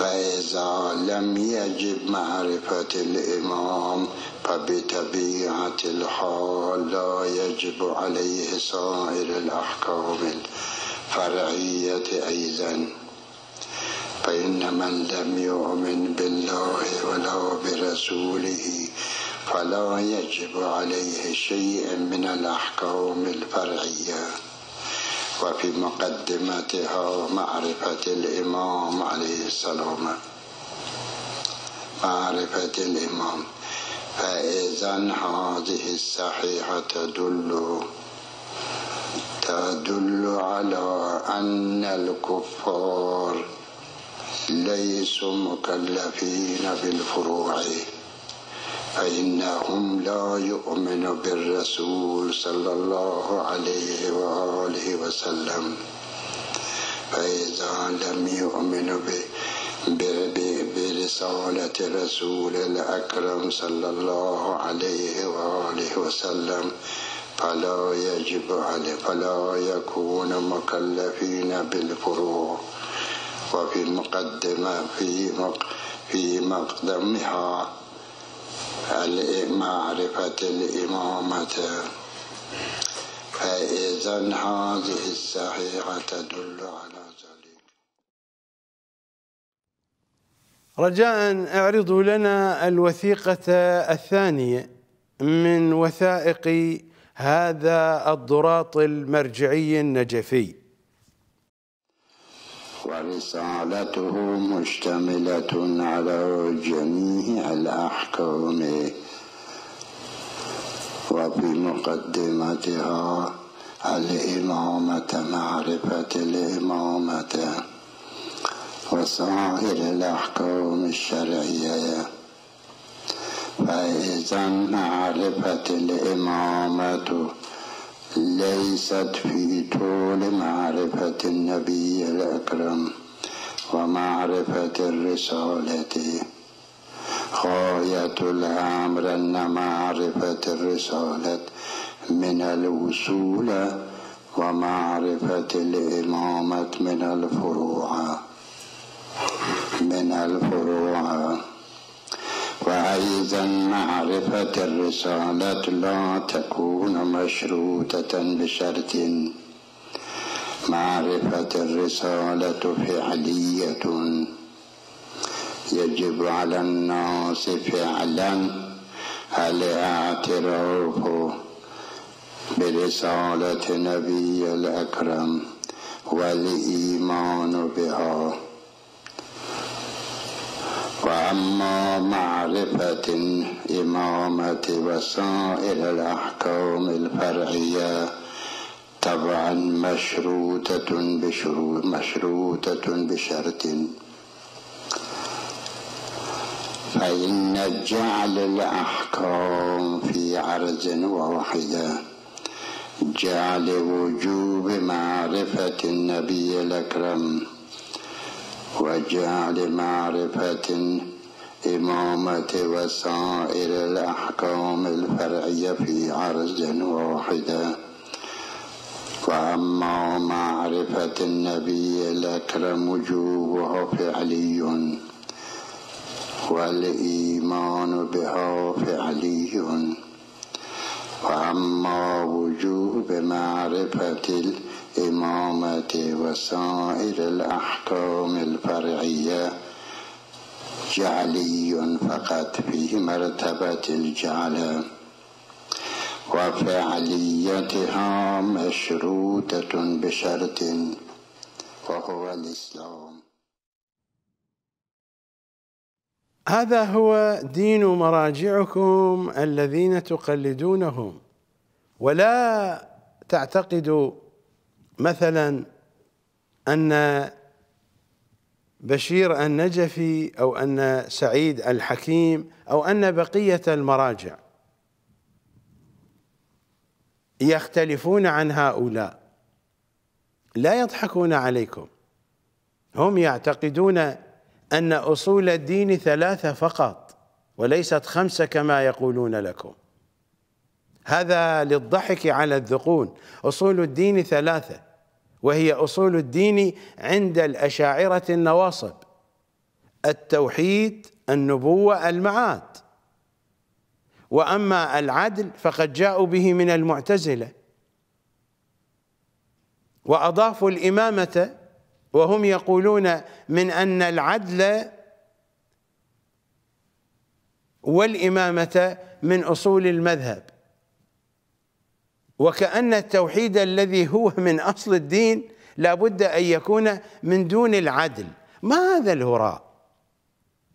فإذا لم يجب معرفة الإمام فبطبيعة الحال لا يجب عليه سائر الأحكام الفرعية أيضا فإن من لم يؤمن بالله ولا برسوله فلا يجب عليه شيء من الأحكام الفرعية وفي مقدمتها معرفة الإمام عليه السلام معرفة الإمام فإذا هذه الصحيحة تدل تدل على أن الكفار ليسوا مكلفين بالفروع فإنهم لا يؤمن بالرسول صلى الله عليه وآله وسلم فإذا لم يؤمن برسالة رسول الأكرم صلى الله عليه وآله وسلم فلا يجب عليه فلا يكون مكلفين بالفروع وفي مقدمة في مقدمها معرفة الإمامة فإذا هذه الصحيحة تدل على ذلك رجاء اعرضوا لنا الوثيقة الثانية من وثائق هذا الضراط المرجعي النجفي ورسالته مشتملة على جميع الأحكام وفي مقدمتها الإمامة معرفة الإمامة وسائر الأحكام الشرعية فإذا معرفة الإمامة ليست في طول معرفة النبي الأكرم ومعرفة الرسالة غاية الأمر أن معرفة الرسالة من الوصول ومعرفة الإمامة من الفروع من الفروع وأيضا معرفة الرسالة لا تكون مشروطة بشرط معرفة الرسالة فعلية يجب على الناس فعلا الاعتراف برسالة نبي الأكرم والإيمان بها فأما معرفة إمامة وسائر الأحكام الفرعية طبعا مشروطة بشروط مشروطة بشرط فإن جعل الأحكام في عرض واحدة جعل وجوب معرفة النبي الأكرم وجعل معرفة إمامة وسائر الأحكام الفرعية في عرض واحدة وأما معرفة النبي الأكرم وجوبها فعلي والإيمان بها فعلي وأما وجوب معرفة الإمامة وسائر الأحكام الفرعية جعلي فقط في مرتبة الجعل وفعليتها مشروطة بشرط وهو الإسلام هذا هو دين مراجعكم الذين تقلدونهم ولا تعتقدوا مثلا ان بشير النجفي او ان سعيد الحكيم او ان بقيه المراجع يختلفون عن هؤلاء لا يضحكون عليكم هم يعتقدون أن أصول الدين ثلاثة فقط وليست خمسة كما يقولون لكم هذا للضحك على الذقون أصول الدين ثلاثة وهي أصول الدين عند الأشاعرة النواصب التوحيد النبوة المعاد وأما العدل فقد جاءوا به من المعتزلة وأضافوا الإمامة وهم يقولون من أن العدل والإمامة من أصول المذهب وكأن التوحيد الذي هو من أصل الدين لابد أن يكون من دون العدل ما هذا الهراء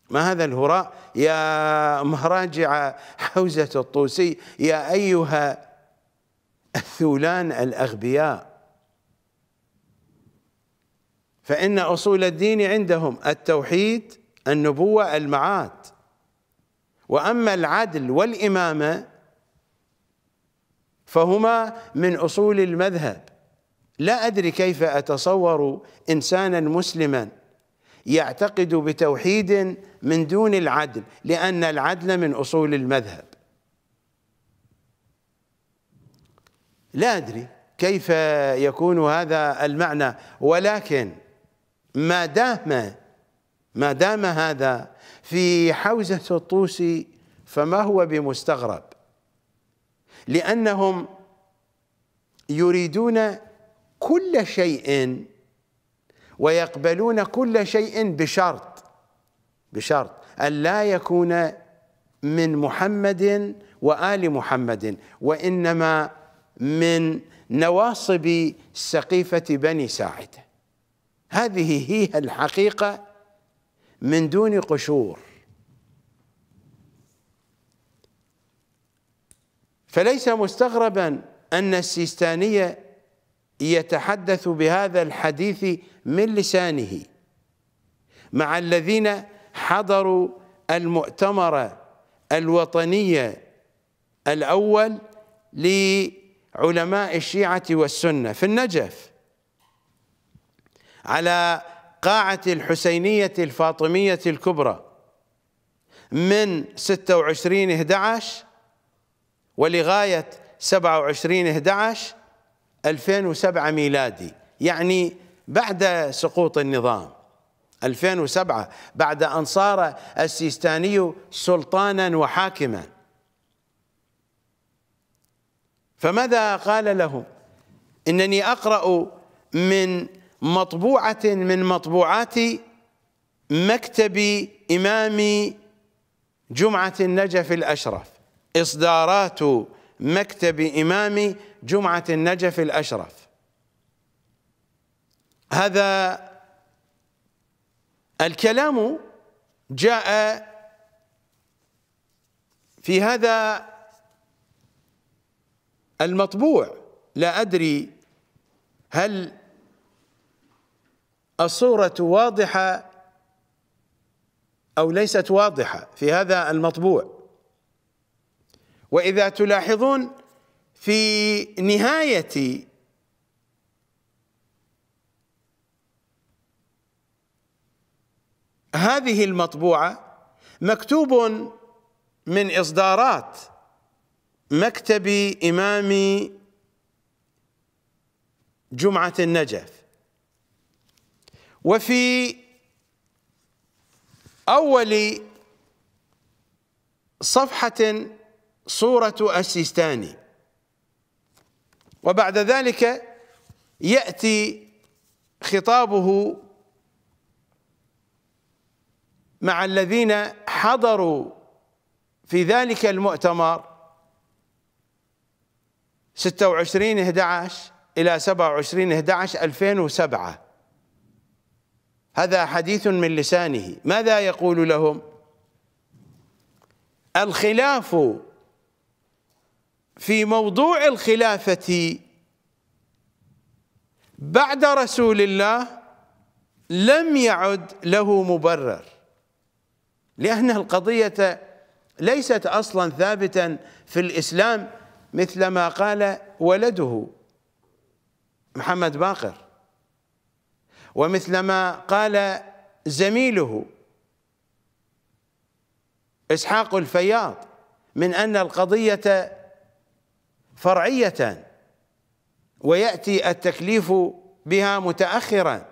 ما هذا الهراء يا مراجع حوزة الطوسي يا أيها الثولان الأغبياء فإن أصول الدين عندهم التوحيد النبوة المعاد وأما العدل والإمامة فهما من أصول المذهب لا أدري كيف أتصور إنسانا مسلما يعتقد بتوحيد من دون العدل لأن العدل من أصول المذهب لا أدري كيف يكون هذا المعنى ولكن ما دام ما دام هذا في حوزة الطوسي فما هو بمستغرب لأنهم يريدون كل شيء ويقبلون كل شيء بشرط بشرط أن لا يكون من محمد وآل محمد وإنما من نواصب سقيفة بني ساعده هذه هي الحقيقة من دون قشور فليس مستغربا أن السيستاني يتحدث بهذا الحديث من لسانه مع الذين حضروا المؤتمر الوطني الأول لعلماء الشيعة والسنة في النجف على قاعة الحسينية الفاطمية الكبرى من 26 11 ولغاية 27 11 2007 ميلادي يعني بعد سقوط النظام 2007 بعد أن صار السيستاني سلطانا وحاكما فماذا قال له إنني أقرأ من مطبوعة من مطبوعات مكتب إمام جمعة النجف الأشرف إصدارات مكتب إمام جمعة النجف الأشرف هذا الكلام جاء في هذا المطبوع لا أدري هل الصورة واضحة أو ليست واضحة في هذا المطبوع وإذا تلاحظون في نهاية هذه المطبوعة مكتوب من إصدارات مكتب إمام جمعة النجف وفي أول صفحة صورة السيستاني وبعد ذلك يأتي خطابه مع الذين حضروا في ذلك المؤتمر 26 11 إلى 27 11 2007 هذا حديث من لسانه ماذا يقول لهم الخلاف في موضوع الخلافة بعد رسول الله لم يعد له مبرر لأن القضية ليست أصلا ثابتا في الإسلام مثل ما قال ولده محمد باقر ومثلما قال زميله اسحاق الفياض من ان القضيه فرعيه وياتي التكليف بها متاخرا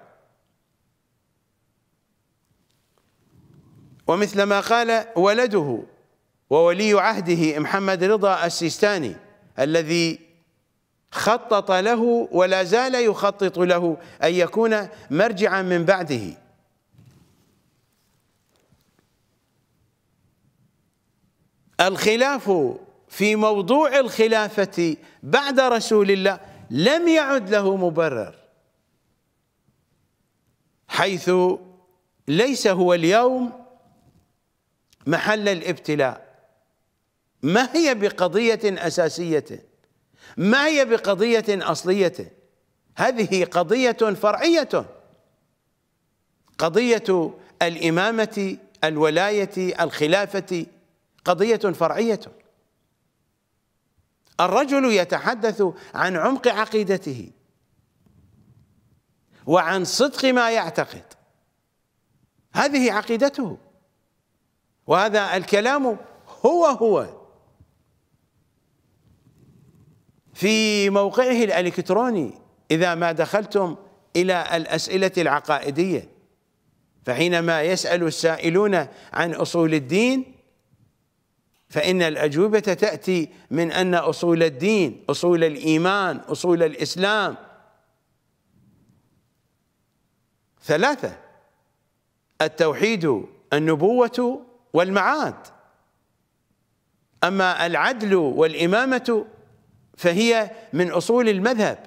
ومثلما قال ولده وولي عهده محمد رضا السيستاني الذي خطط له ولا زال يخطط له أن يكون مرجعا من بعده الخلاف في موضوع الخلافة بعد رسول الله لم يعد له مبرر حيث ليس هو اليوم محل الابتلاء ما هي بقضية أساسية ما هي بقضية أصلية هذه قضية فرعية قضية الإمامة الولاية الخلافة قضية فرعية الرجل يتحدث عن عمق عقيدته وعن صدق ما يعتقد هذه عقيدته وهذا الكلام هو هو في موقعه الالكتروني اذا ما دخلتم الى الاسئله العقائديه فحينما يسال السائلون عن اصول الدين فان الاجوبه تاتي من ان اصول الدين اصول الايمان اصول الاسلام ثلاثه التوحيد النبوه والمعاد اما العدل والامامه فهي من أصول المذهب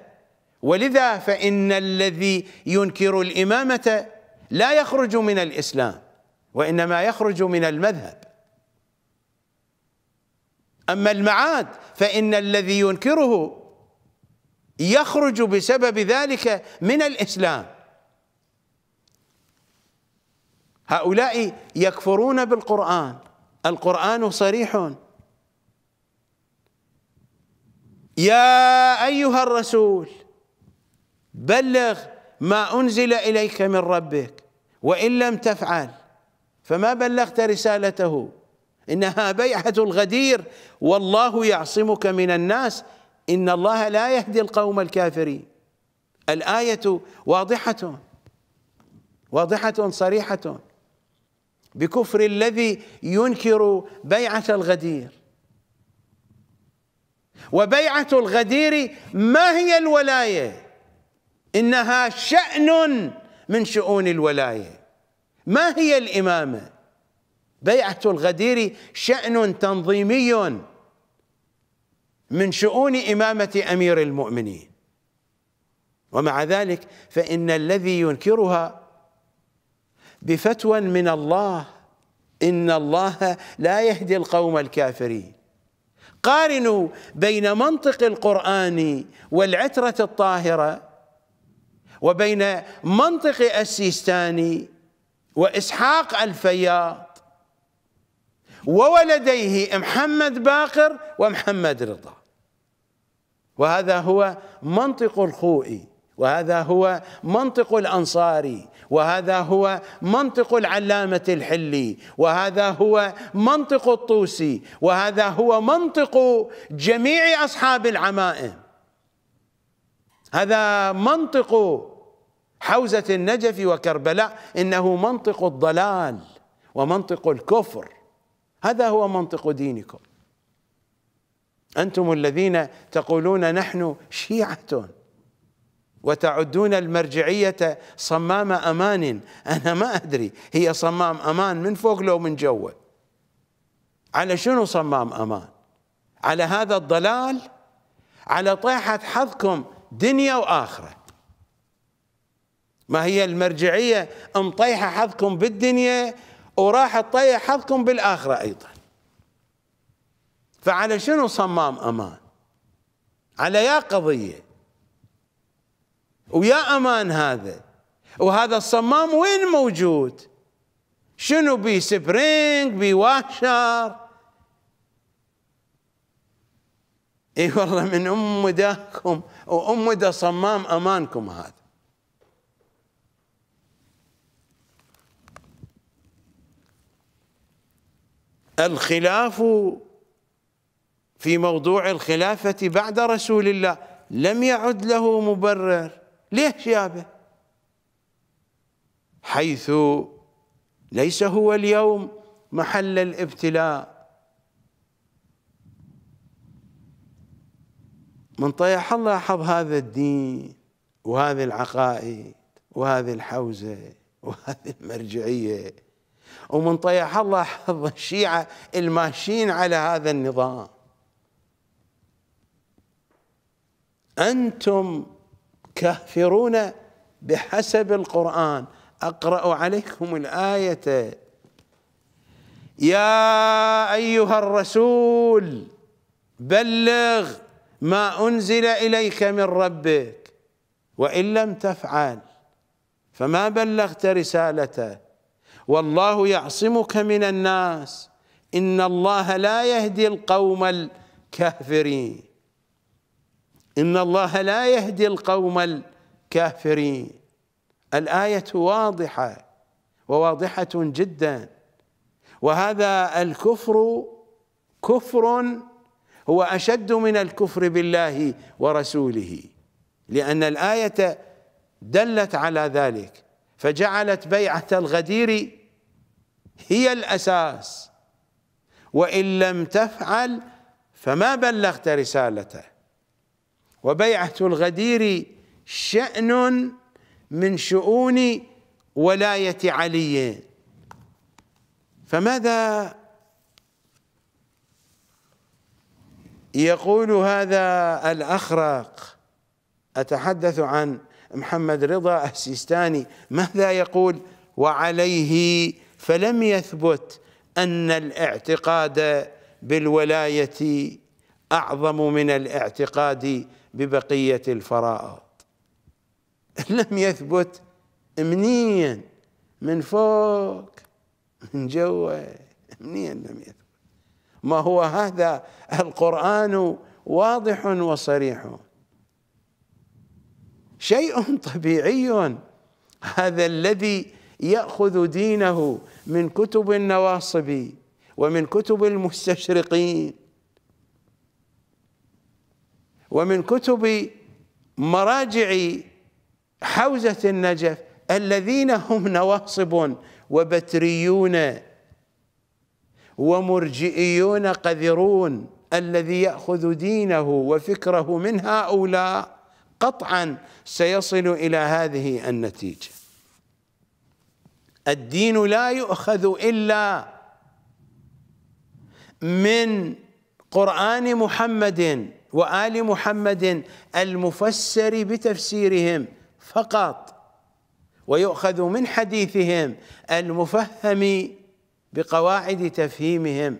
ولذا فإن الذي ينكر الإمامة لا يخرج من الإسلام وإنما يخرج من المذهب أما المعاد فإن الذي ينكره يخرج بسبب ذلك من الإسلام هؤلاء يكفرون بالقرآن القرآن صريح يا أيها الرسول بلغ ما أنزل إليك من ربك وإن لم تفعل فما بلغت رسالته إنها بيعة الغدير والله يعصمك من الناس إن الله لا يهدي القوم الكافرين الآية واضحة واضحة صريحة بكفر الذي ينكر بيعة الغدير وبيعة الغدير ما هي الولاية إنها شأن من شؤون الولاية ما هي الإمامة بيعة الغدير شأن تنظيمي من شؤون إمامة أمير المؤمنين ومع ذلك فإن الذي ينكرها بفتوى من الله إن الله لا يهدي القوم الكافرين قارنوا بين منطق القرآن والعترة الطاهرة وبين منطق السيستاني وإسحاق الفياض وولديه محمد باقر ومحمد رضا وهذا هو منطق الخوئي وهذا هو منطق الأنصاري وهذا هو منطق العلامة الحلي وهذا هو منطق الطوسي وهذا هو منطق جميع أصحاب العمائم هذا منطق حوزة النجف وكربلاء إنه منطق الضلال ومنطق الكفر هذا هو منطق دينكم أنتم الذين تقولون نحن شيعة وتعدون المرجعية صمام أمان أنا ما أدري هي صمام أمان من فوق لو من جوه على شنو صمام أمان على هذا الضلال على طيحة حظكم دنيا وآخرة ما هي المرجعية مطيحة حظكم بالدنيا وراح تطيح حظكم بالآخرة أيضا فعلى شنو صمام أمان على يا قضية ويا امان هذا وهذا الصمام وين موجود شنو بي سبرينج بي واشر اي والله من ام داكم وام دا صمام امانكم هذا الخلاف في موضوع الخلافه بعد رسول الله لم يعد له مبرر ليش جابه حيث ليس هو اليوم محل الابتلاء من طيح الله حظ هذا الدين وهذه العقائد وهذه الحوزة وهذه المرجعية ومن طيح الله حظ الشيعة الماشيين على هذا النظام أنتم كافرون بحسب القرآن أقرأ عليكم الآية يا أيها الرسول بلغ ما أنزل إليك من ربك وإن لم تفعل فما بلغت رسالته والله يعصمك من الناس إن الله لا يهدي القوم الكافرين إن الله لا يهدي القوم الكافرين الآية واضحة وواضحة جدا وهذا الكفر كفر هو أشد من الكفر بالله ورسوله لأن الآية دلت على ذلك فجعلت بيعة الغدير هي الأساس وإن لم تفعل فما بلغت رسالته وبيعة الغدير شأن من شؤون ولاية علي فماذا يقول هذا الأخرق أتحدث عن محمد رضا السيستاني ماذا يقول وعليه فلم يثبت أن الاعتقاد بالولاية أعظم من الاعتقاد ببقية الفرائض لم يثبت منين من فوق من جوة منين لم يثبت ما هو هذا القرآن واضح وصريح شيء طبيعي هذا الذي ياخذ دينه من كتب النواصب ومن كتب المستشرقين ومن كتب مراجع حوزة النجف الذين هم نواصب وبتريون ومرجئيون قذرون الذي يأخذ دينه وفكره من هؤلاء قطعا سيصل إلى هذه النتيجة الدين لا يؤخذ إلا من قرآن محمد وآل محمد المفسر بتفسيرهم فقط ويؤخذ من حديثهم المفهم بقواعد تفهيمهم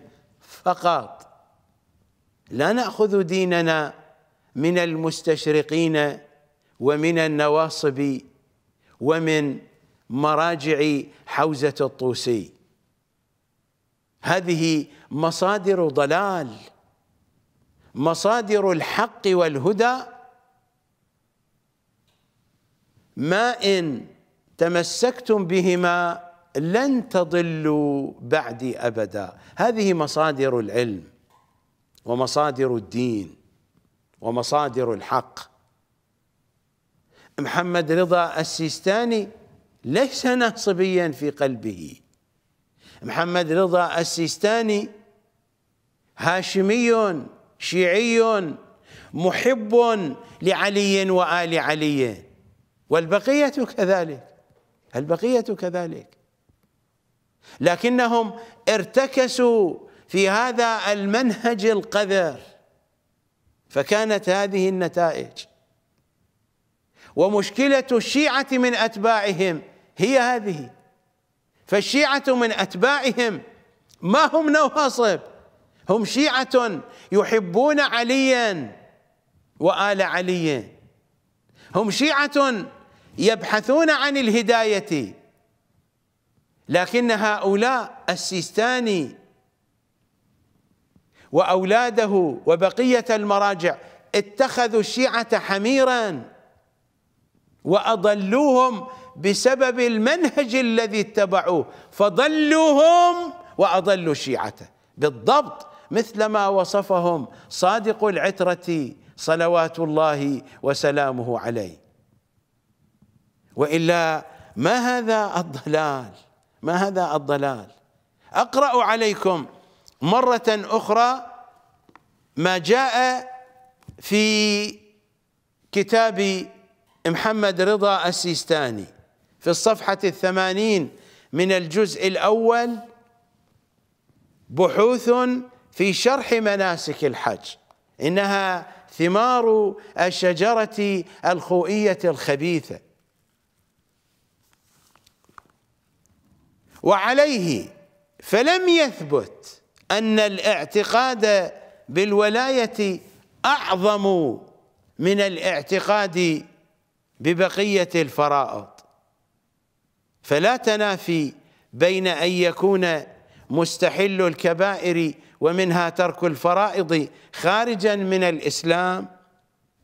فقط لا ناخذ ديننا من المستشرقين ومن النواصب ومن مراجع حوزه الطوسي هذه مصادر ضلال مصادر الحق والهدى ما إن تمسكتم بهما لن تضلوا بعدي أبدا هذه مصادر العلم ومصادر الدين ومصادر الحق محمد رضا السيستاني ليس ناصبيا في قلبه محمد رضا السيستاني هاشمي شيعي محب لعلي وآل علي والبقية كذلك البقية كذلك لكنهم ارتكسوا في هذا المنهج القذر فكانت هذه النتائج ومشكلة الشيعة من أتباعهم هي هذه فالشيعة من أتباعهم ما هم نواصب هم شيعة يحبون عليا وآل علي هم شيعة يبحثون عن الهداية لكن هؤلاء السيستاني وأولاده وبقية المراجع اتخذوا الشيعة حميرا وأضلوهم بسبب المنهج الذي اتبعوه فضلوهم وأضلوا الشيعة بالضبط مثلما وصفهم صادق العترة صلوات الله وسلامه عليه وإلا ما هذا الضلال ما هذا الضلال أقرأ عليكم مرة أخرى ما جاء في كتاب محمد رضا السيستاني في الصفحة الثمانين من الجزء الأول بحوث في شرح مناسك الحج إنها ثمار الشجرة الخوئية الخبيثة وعليه فلم يثبت أن الاعتقاد بالولاية أعظم من الاعتقاد ببقية الفرائض فلا تنافي بين أن يكون مستحل الكبائر ومنها ترك الفرائض خارجا من الإسلام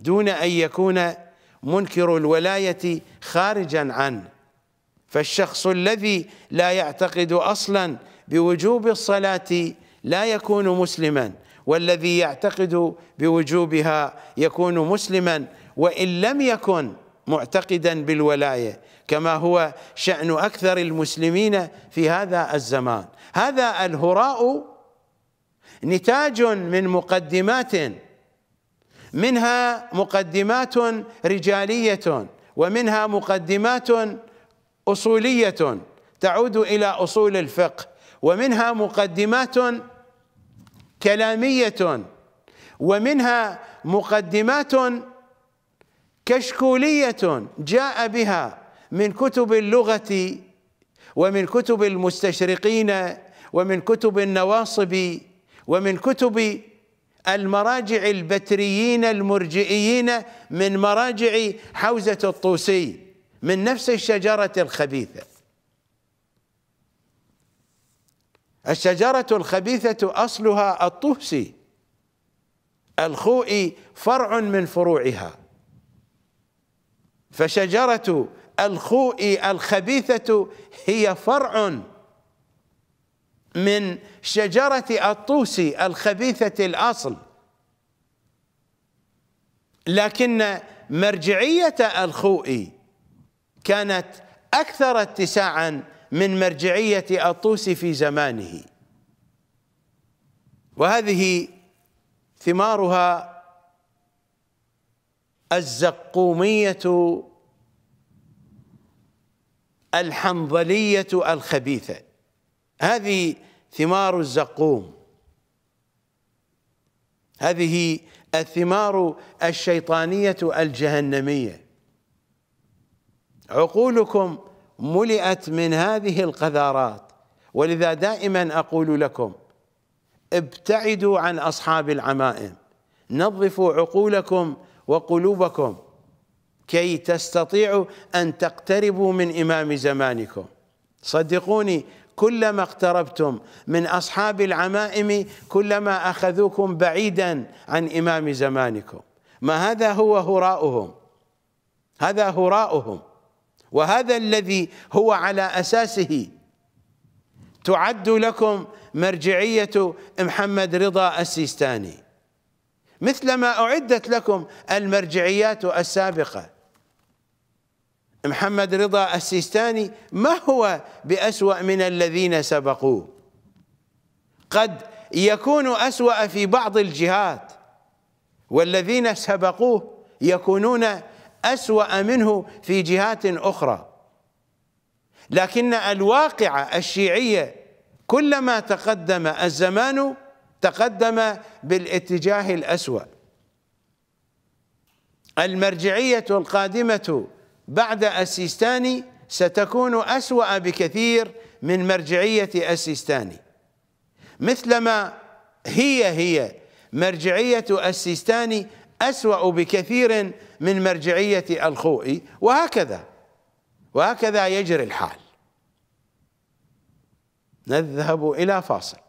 دون أن يكون منكر الولاية خارجا عنه فالشخص الذي لا يعتقد أصلا بوجوب الصلاة لا يكون مسلما والذي يعتقد بوجوبها يكون مسلما وإن لم يكن معتقدا بالولايه كما هو شأن أكثر المسلمين في هذا الزمان هذا الهراء نتاج من مقدمات منها مقدمات رجالية ومنها مقدمات أصولية تعود إلى أصول الفقه ومنها مقدمات كلامية ومنها مقدمات كشكولية جاء بها من كتب اللغة ومن كتب المستشرقين ومن كتب النواصب ومن كتب المراجع البتريين المرجئيين من مراجع حوزة الطوسي من نفس الشجرة الخبيثة الشجرة الخبيثة أصلها الطوسي الخوئي فرع من فروعها فشجرة الخوئي الخبيثة هي فرع من شجرة الطوسي الخبيثة الأصل لكن مرجعية الخوئي كانت أكثر اتساعا من مرجعية الطوسي في زمانه وهذه ثمارها الزقومية الحنظلية الخبيثة هذه ثمار الزقوم هذه الثمار الشيطانية الجهنمية عقولكم ملئت من هذه القذارات ولذا دائما أقول لكم ابتعدوا عن أصحاب العمائم نظفوا عقولكم وقلوبكم كي تستطيعوا أن تقتربوا من إمام زمانكم صدقوني كلما اقتربتم من أصحاب العمائم كلما أخذوكم بعيدا عن إمام زمانكم ما هذا هو هراؤهم هذا هراؤهم وهذا الذي هو على أساسه تعد لكم مرجعية محمد رضا السيستاني مثلما أعدت لكم المرجعيات السابقة محمد رضا السيستاني ما هو بأسوأ من الذين سبقوه قد يكون أسوأ في بعض الجهات والذين سبقوه يكونون أسوأ منه في جهات أخرى لكن الواقعة الشيعية كلما تقدم الزمان تقدم بالاتجاه الأسوأ المرجعية القادمة بعد السيستاني ستكون أسوأ بكثير من مرجعية السيستاني مثلما هي هي مرجعية السيستاني أسوأ بكثير من مرجعية الخوئي وهكذا وهكذا يجري الحال نذهب إلى فاصل